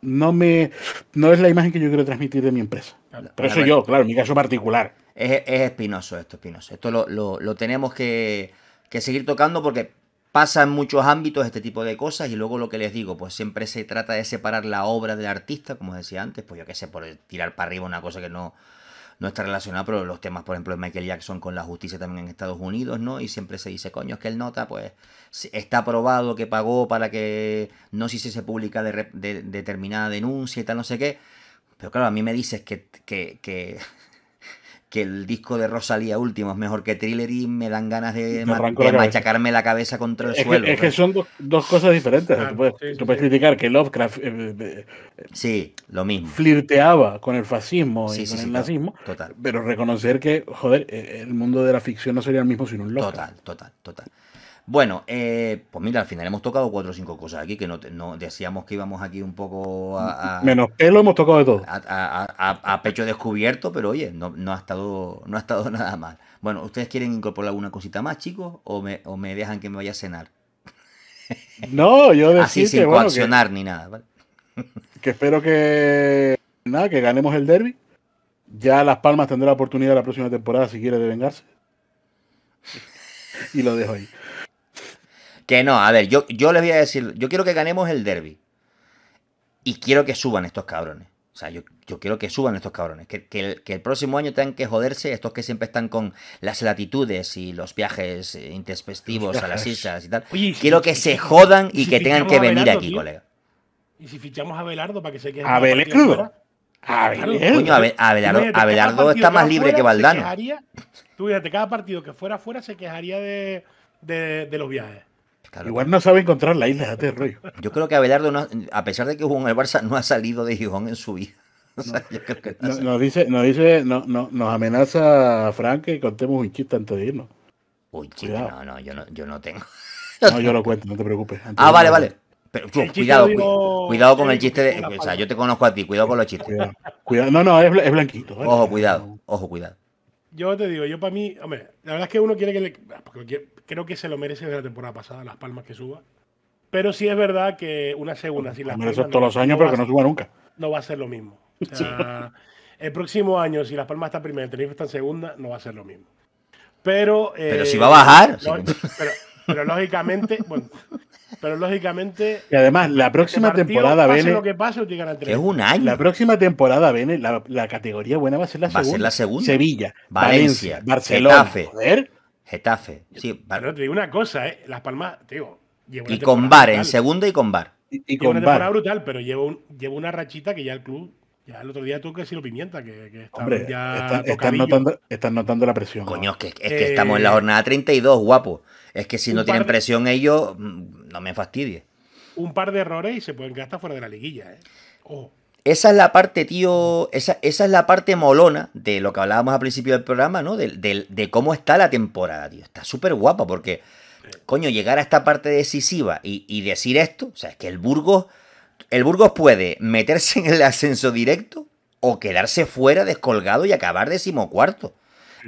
no me no es la imagen que yo quiero transmitir de mi empresa. por eso yo, claro, en mi caso particular. Es, espinoso esto, espinoso. Esto lo, tenemos que, que, seguir tocando porque pasa en muchos ámbitos este tipo de cosas y luego lo que les digo, pues siempre se trata de separar la obra del artista, como decía antes, pues yo qué sé, por tirar para arriba una cosa que no, no está relacionado, pero los temas, por ejemplo, de Michael Jackson con la justicia también en Estados Unidos, ¿no? Y siempre se dice, coño, es que él nota, pues, está aprobado, que pagó para que no se hiciese pública de, de, determinada denuncia y tal, no sé qué. Pero claro, a mí me dices que, que, que que el disco de Rosalía último es mejor que Thriller y me dan ganas de, machacarme la cabeza contra el suelo. es que pues. son dos cosas diferentes. Ah, tú, puedes, criticar que Lovecraft eh, eh, eh, sí, lo mismo. flirteaba con el fascismo y con el nazismo, total. pero reconocer que, joder, e-, el mundo de la ficción no sería el mismo sin un Lovecraft. Total, total, total. Bueno, eh, pues mira, al final hemos tocado cuatro o cinco cosas aquí que no, decíamos que íbamos aquí un poco a. a Menos lo hemos tocado de todo. A, pecho descubierto, pero oye, no, ha estado, no ha estado *laughs* nada mal. Bueno, ¿ustedes quieren incorporar alguna cosita más, chicos? ¿O me, o me dejan que me vaya a cenar? *laughs* No, yo decía Así sin coaccionar ni nada, *laughs* Que espero que. Nada, que ganemos el derby. Ya Las Palmas tendrá la oportunidad la próxima temporada si quiere de vengarse. Y lo dejo ahí. Que no, a ver, yo, yo les voy a decir, yo quiero que ganemos el derby. Y quiero que suban estos cabrones. O sea, yo, yo quiero que suban estos cabrones. Que, el, próximo año tengan que joderse estos que siempre están con las latitudes y los viajes eh, introspectivos a las islas y tal. quiero que se jodan y, que tengan que venir aquí, colega. ¿Y si fichamos a Belardo para que se quede? ¿A puño A Belardo, está más libre que Valdano. tú fíjate, cada partido que fuera fuera se quejaría de los viajes. Igual no sabe encontrar la isla de rollo. Yo creo que Abelardo, a pesar de que jugó en el Barça, no ha salido de Gijón en su vida. *laughs* nos dice, nos dice, nos amenaza Frank que contemos un chiste antes de irnos. Uy, no, no, yo no, tengo. *laughs* no, yo lo cuento, no te preocupes. ah, vale, vale. Pero, cuidado, cuidado con el chiste O sea, yo te conozco a ti, cuidado con los chistes. Cuidado, no, no, es, blanquito. Ojo, cuidado, ojo, cuidado yo te digo, yo para mí, hombre, la verdad es que uno quiere que le. Ah, creo que se lo merece de la temporada pasada, las palmas que suba. Pero sí es verdad que una segunda, si las palmas. todos no, los años, pero que no suba nunca. No va a ser lo mismo. *laughs* el próximo año, si las palmas está primera y Tenerife está en segunda, no va a ser lo mismo. Pero. pero si eh, va a bajar. pero, lógicamente, pero lógicamente. Y además, la este próxima temporada viene Es un año. La próxima temporada viene la, la, categoría buena va a ser la segunda. Sevilla, Valencia, Barcelona. Getafe. Joder. Getafe. Sí, Pero te digo una cosa, ¿eh? Las Palmas, Y con bar, en segunda y con bar. Y, con una temporada bar. brutal, pero un, llevo una rachita que ya el club ya el otro día tú que si lo pimienta, que, ya están, notando, la presión. Coño, es que, eh, estamos en la jornada 32, guapo. Es que si no tienen presión ellos, mm, no me fastidie. Un par de errores y se pueden quedar hasta fuera de la liguilla, ¿eh? Esa es la parte, tío, esa, es la parte molona de lo que hablábamos al principio del programa, ¿no? De, cómo está la temporada, tío. Está súper guapa porque, coño, llegar a esta parte decisiva y decir esto, o sea, es que el Burgos el Burgos puede meterse en el ascenso directo o quedarse fuera descolgado y acabar decimocuarto.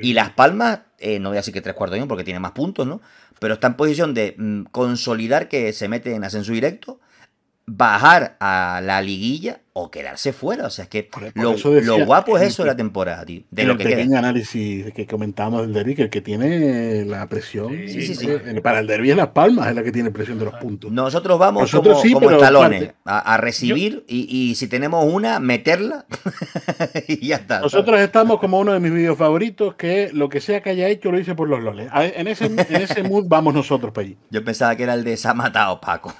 Y Las Palmas, eh, no voy a decir que tres cuartos de porque tiene más puntos, ¿no? Pero está en posición de mm, consolidar que se mete en ascenso directo bajar a la liguilla o quedarse fuera. O sea, es que lo, guapo es eso de la temporada, tío. De lo el que pequeño análisis que comentábamos del derby, que el que tiene la presión eh, para el derby en Las Palmas, es la que tiene presión de los puntos. Nosotros vamos como, talones a, recibir y, si tenemos una, meterla *laughs* y ya está. Nosotros estamos como uno de mis vídeos favoritos, que lo que sea que haya hecho lo hice por los loles. En ese, en ese *laughs* mood vamos nosotros para allí. Yo pensaba que era el de Se ha matado Paco.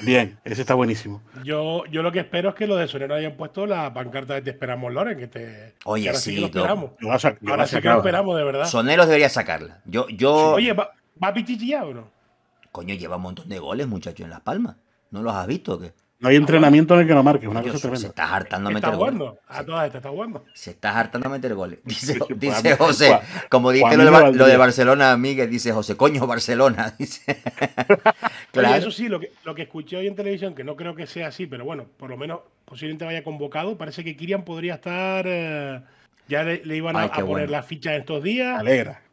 Bien, ese está buenísimo. Yo, yo lo que espero es que los de Sonero hayan puesto la pancarta de Te esperamos, Loren. Que te, Oye, sí, lo esperamos. ahora sí que lo esperamos, de verdad. Soneros debería sacarla. Yo, yo... Oye, ¿va, va a o Coño, lleva un montón de goles, muchachos, en Las Palmas. ¿No los has visto? ¿o no hay ah, entrenamiento en el que no marques, una cosa tremenda. Se está hartando a meter goles. A todas está Se está hartando a meter goles. Dice, dice José, como dice lo de, Barcelona, Miguel, dice José, coño Barcelona. *laughs* claro. eso sí, lo que, lo que escuché hoy en televisión, que no creo que sea así, pero bueno, por lo menos posiblemente vaya convocado, parece que Kirian podría estar... Eh, ya le, iban a, poner la ficha estos días.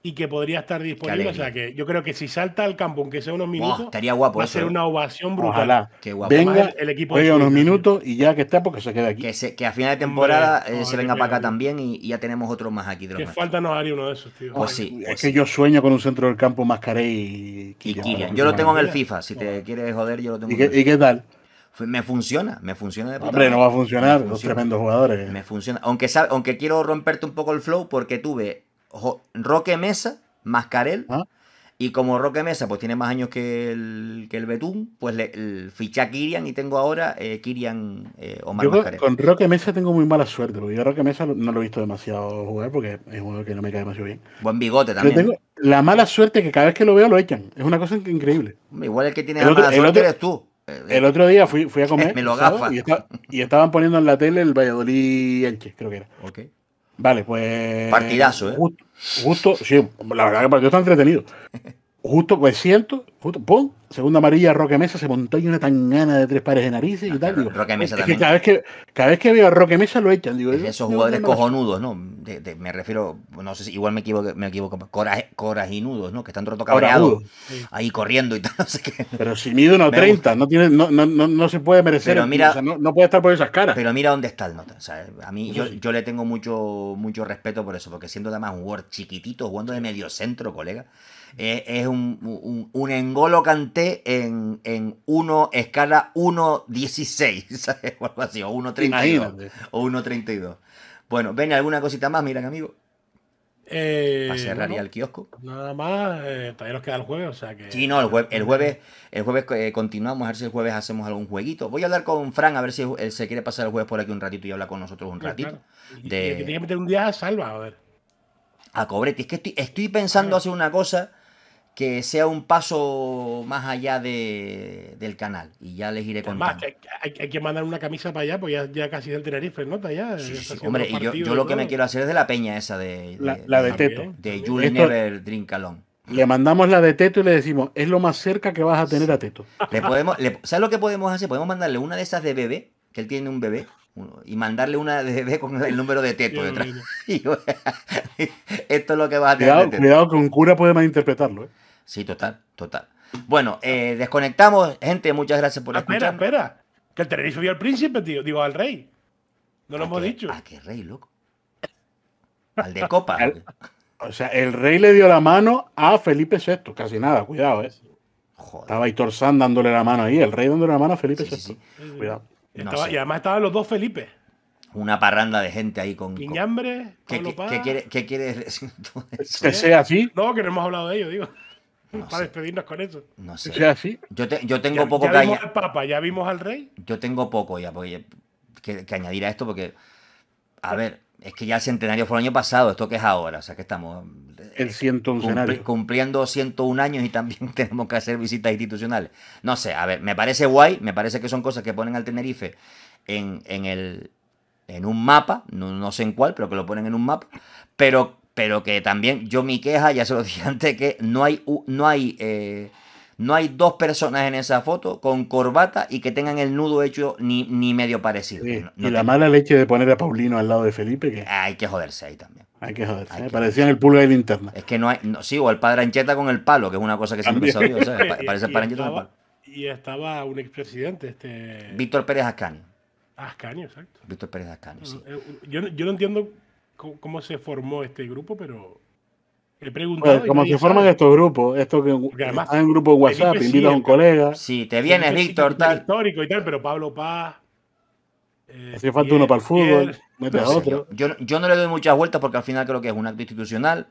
Y que podría estar disponible. O sea que yo creo que si salta al campo, aunque sea unos minutos, estaría guapo va a ser ¿eh? una ovación brutal. Ojalá. Venga, el, equipo Venga unos minutos y ya que está, porque se queda aquí. Que, a final de temporada eh, se venga para acá también y, ya tenemos otro más aquí. que falta uno de esos, tío. Pues sí. Es que yo sueño con un centro del campo Mascaré y, y Yo lo tengo en el FIFA. Si te quieres joder, yo lo tengo. ¿y qué tal? me funciona, me funciona de puta Hombre, no va a funcionar, son tremendos jugadores. Me funciona. Aunque, aunque quiero romperte un poco el flow porque tuve Roque Mesa, Mascarel, ah. y como Roque Mesa pues tiene más años que el, que el Betún, pues le, el, fiché a Kirian y tengo ahora eh, Kirian eh, Omar Con Roque Mesa tengo muy mala suerte, porque yo a Roque Mesa no lo he visto demasiado jugar porque es un jugador que no me cae demasiado bien. Buen bigote también. la mala suerte que cada vez que lo veo lo echan. Es una cosa increíble. Igual el que tiene la mala suerte eres tú. Eh, el otro día fui, fui a comer. *laughs* Y, estaban poniendo en la tele el Valladolid Elche, creo que era. Ok. Vale, pues. Partidazo, ¿eh? Justo, justo sí, la verdad que el partido está entretenido. *laughs* justo pues siento, justo, ¡pum! Segunda amarilla, Roque Mesa se montó y una tangana de tres pares de narices y ah, tal. Digo, Roque Mesa también. cada, vez que, veo a Roque Mesa lo echan. Digo, esos jugadores cojonudos, ¿no? me refiero, no sé si igual me equivoco, me equivoco ¿no? Que están roto cabreados ahí corriendo y *laughs* tal. Pero si mide uno 30, no, tiene, no, no, no, se puede merecer. no, puede estar por esas caras. Pero mira dónde está el nota. a mí, yo, le tengo mucho, mucho respeto por eso, porque siendo además un jugador chiquitito, jugando de medio centro, colega. Eh, es un, un, engolo canté en, en uno, escala 1.16, *laughs* ¿sabes? O algo así, o 1.32. O 1.32. Bueno, ven alguna cosita más, Miren, amigo. Eh, Para cerrar el kiosco. Nada más, eh, todavía nos queda el jueves, o sea que. Sí, no, el, jueves, el jueves eh, continuamos, a ver si el jueves hacemos algún jueguito. Voy a hablar con Fran a ver si él se quiere pasar el jueves por aquí un ratito y hablar con nosotros un ratito. De... tiene que meter un día a salva, a ver. A cobrete, es que estoy, estoy pensando hacer una cosa que sea un paso más allá de, del canal. Y ya les iré contando. hay, que mandar una camisa para allá, pues ya, casi del Tenerife, ¿no? Allá, hombre, y yo, lo que me quiero hacer es de la peña esa de... la, de, Teto. De Julie Never Le mandamos la de Teto y le decimos, es lo más cerca que vas a tener a Teto. Le podemos, ¿Sabes lo que podemos hacer? Podemos mandarle una de esas de bebé, que él tiene un bebé, y mandarle una de bebé con el número de Teto detrás. *laughs* *laughs* esto es lo que vas a tener. Cuidado, cuidado que un cura puede malinterpretarlo. ¿eh? Sí, total, total. Bueno, eh, desconectamos. Gente, muchas gracias por la ah, escuchar. Espera, espera. Que el Tenerife vio al príncipe, tío. Digo, al rey. No lo hemos dicho. ¿A qué rey, loco? Al de copa. *laughs* o sea, el rey le dio la mano a Felipe VI. Casi nada, cuidado, ¿eh? Joder. Estaba Hitor San dándole la mano ahí. El rey dándole la mano a Felipe VI. Cuidado. Y, además estaban los dos Felipe una parranda de gente ahí con. Piñambre, ¿Qué, qué, quiere decir todo *laughs* Que sea así. No, que no hemos hablado de ello, digo para despedirnos con eso. No sé. así? Yo, te, yo tengo añadir. poco ya vimos al Papa, ya vimos al Rey. Yo tengo poco ya que, añadir a esto porque, a ver, es que ya el centenario fue el año pasado, esto que es ahora, o sea que estamos. Eh, el 111 Cumpliendo 101 años y también *laughs* tenemos que hacer visitas institucionales. No sé, a ver, me parece guay, me parece que son cosas que ponen al Tenerife en, el, en un mapa, no, no, sé en cuál, pero que lo ponen en un mapa, pero pero que también yo mi queja, ya se lo dije *laughs* antes, que no hay, no hay, eh, no hay dos personas en esa foto con corbata y que tengan el nudo hecho ni, ni medio parecido. y la mala leche de poner a Paulino al lado de Felipe. Que... Hay que joderse ahí también. Hay que eh, joderse. el pulga de linterna. Es que no hay. No, sí, o el padre Ancheta con el palo, que es una cosa que siempre se sea, *laughs* Parece el padre con el palo. Y estaba un expresidente, este. Víctor Pérez Ascani. Ascani, exacto. Víctor Pérez Ascani, sí. Eh, yo, yo no entiendo cómo se formó este grupo, pero he pues, preguntado. como se forman estos grupos, esto que además, WhatsApp, invitas a un colega. Sí, te viene Víctor, tal. Histórico y tal, pero Pablo Paz. Eh, Hacía falta uno para el fútbol, mete a otro. Yo, yo no le doy muchas vueltas porque al final creo que es un acto institucional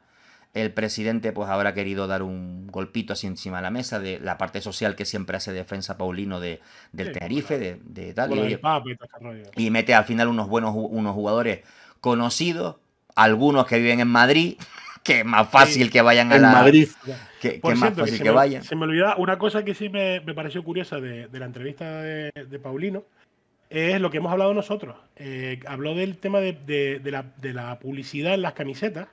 el presidente pues habrá querido dar un golpito así encima de la mesa de la parte social que siempre hace defensa Paulino de, del sí, Tenerife, de, de, tal. y, este y, mete al final unos buenos unos jugadores conocidos, algunos que viven en Madrid, *laughs* que es más fácil que vayan a la... Madrid. Que, es más fácil que, vayan. Se me olvida una cosa que sí me, pareció curiosa de, la entrevista de, Paulino, es lo que hemos hablado nosotros. Eh, habló del tema de la, de, la, publicidad en las camisetas.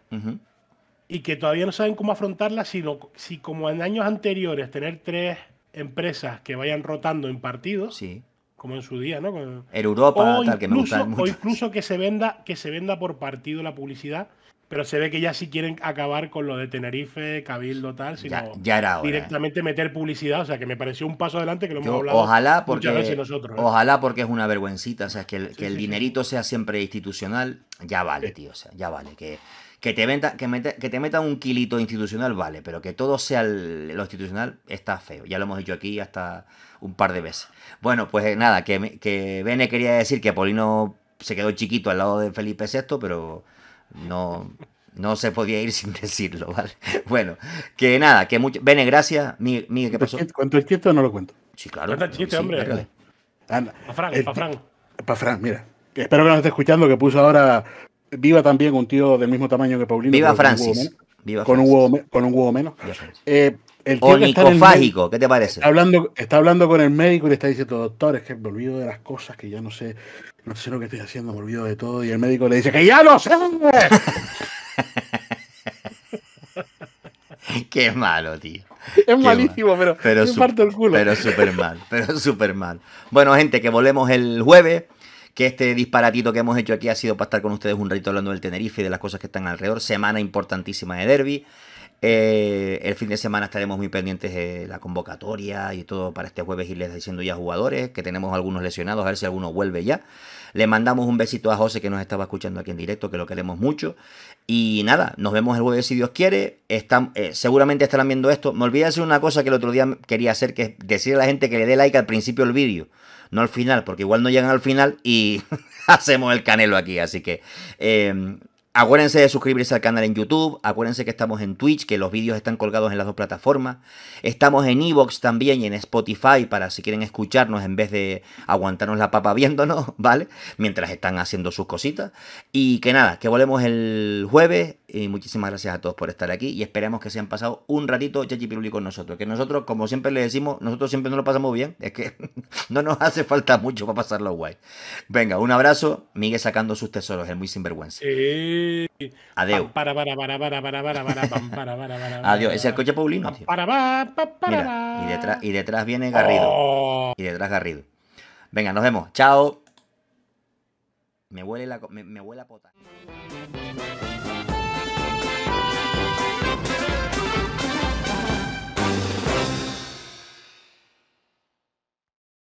y que todavía no saben cómo afrontarla, sino si como en años anteriores tener tres empresas que vayan rotando en partidos, sí como en su día, ¿no? Europa, o tal, incluso, que me gusta mucho. incluso que se venda, que se venda por partido la publicidad, pero se ve que ya sí quieren acabar con lo de Tenerife, Cabildo, tal, sino ya, ya ¿eh? directamente meter publicidad, o sea que me pareció un paso adelante que lo hemos hablado ojalá porque, nosotros. ¿eh? Ojalá porque es una vergüencita, o sea, es que el, que el dinerito sea siempre institucional, ya vale, tío, o sea, ya vale, que que te, meta, que, te meta un kilito institucional, vale, pero que todo sea lo institucional está feo. Ya lo hemos dicho aquí hasta un par de veces. Bueno, pues nada, que, que Bene quería decir que Apolino se quedó chiquito al lado de Felipe VI, pero no, no se podía ir *laughs* sin decirlo, ¿vale? Bueno, que nada, que mucho. Bene, gracias. Miguel, ¿qué pasó? Cuento es cierto no lo cuento. Sí, claro. Cuenta chiste, hombre. Anda. Pa Fran, pa eh, Fran. Pa Fran, mira. Espero que nos esté escuchando, que puso ahora Viva también un tío del mismo tamaño que Paulino. Viva Francis. Con un huevo, Con un huevo, menos. Eh, el que ¿qué te parece? Está hablando, está hablando con el médico y le está diciendo, doctor, es que me olvido de las cosas, que ya no sé, no sé lo que estoy haciendo, me olvido de todo. Y el médico le dice, ¡que ya lo sé! *laughs* Qué malo, tío. *laughs* Es malísimo, pero, pero parto el culo. Pero súper mal, pero súper mal. Bueno, gente, que volvemos el jueves que este disparatito que hemos hecho aquí ha sido para estar con ustedes un ratito hablando del Tenerife y de las cosas que están alrededor. Semana importantísima de derby. Eh, el fin de semana estaremos muy pendientes de la convocatoria y todo para este jueves irles diciendo ya jugadores, que tenemos algunos lesionados, a ver si alguno vuelve ya. Le mandamos un besito a José que nos estaba escuchando aquí en directo, que lo queremos mucho. Y nada, nos vemos el jueves si Dios quiere. Están, eh, seguramente estarán viendo esto. Me olvidé de hacer una cosa que el otro día quería hacer, que es decirle a la gente que le dé like al principio del vídeo no al final, porque igual no llegan al final y *laughs* hacemos el canelo aquí. Así que em, Acuérdense de suscribirse al canal en YouTube, acuérdense que estamos en Twitch, que los vídeos están colgados en las dos plataformas. Estamos en Evox también y en Spotify para si quieren escucharnos en vez de aguantarnos la papa viéndonos, *laughs* ¿vale? Mientras están haciendo sus cositas. Y que nada, que volvemos el jueves y muchísimas gracias a todos por estar aquí y esperemos que se han pasado un ratito Chachi con nosotros. Que nosotros, como siempre le decimos, nosotros siempre nos lo pasamos bien, es que *laughs* no nos hace falta mucho para pasarlo guay. Venga, un abrazo, Miguel sacando sus tesoros, el muy sinvergüenza. Eh... Adiós. Para, Adiós. Ese es el coche Paulino, y detrás, viene Garrido. Oh. Y detrás Garrido. Venga, nos vemos. Chao. Me huele la, me pota.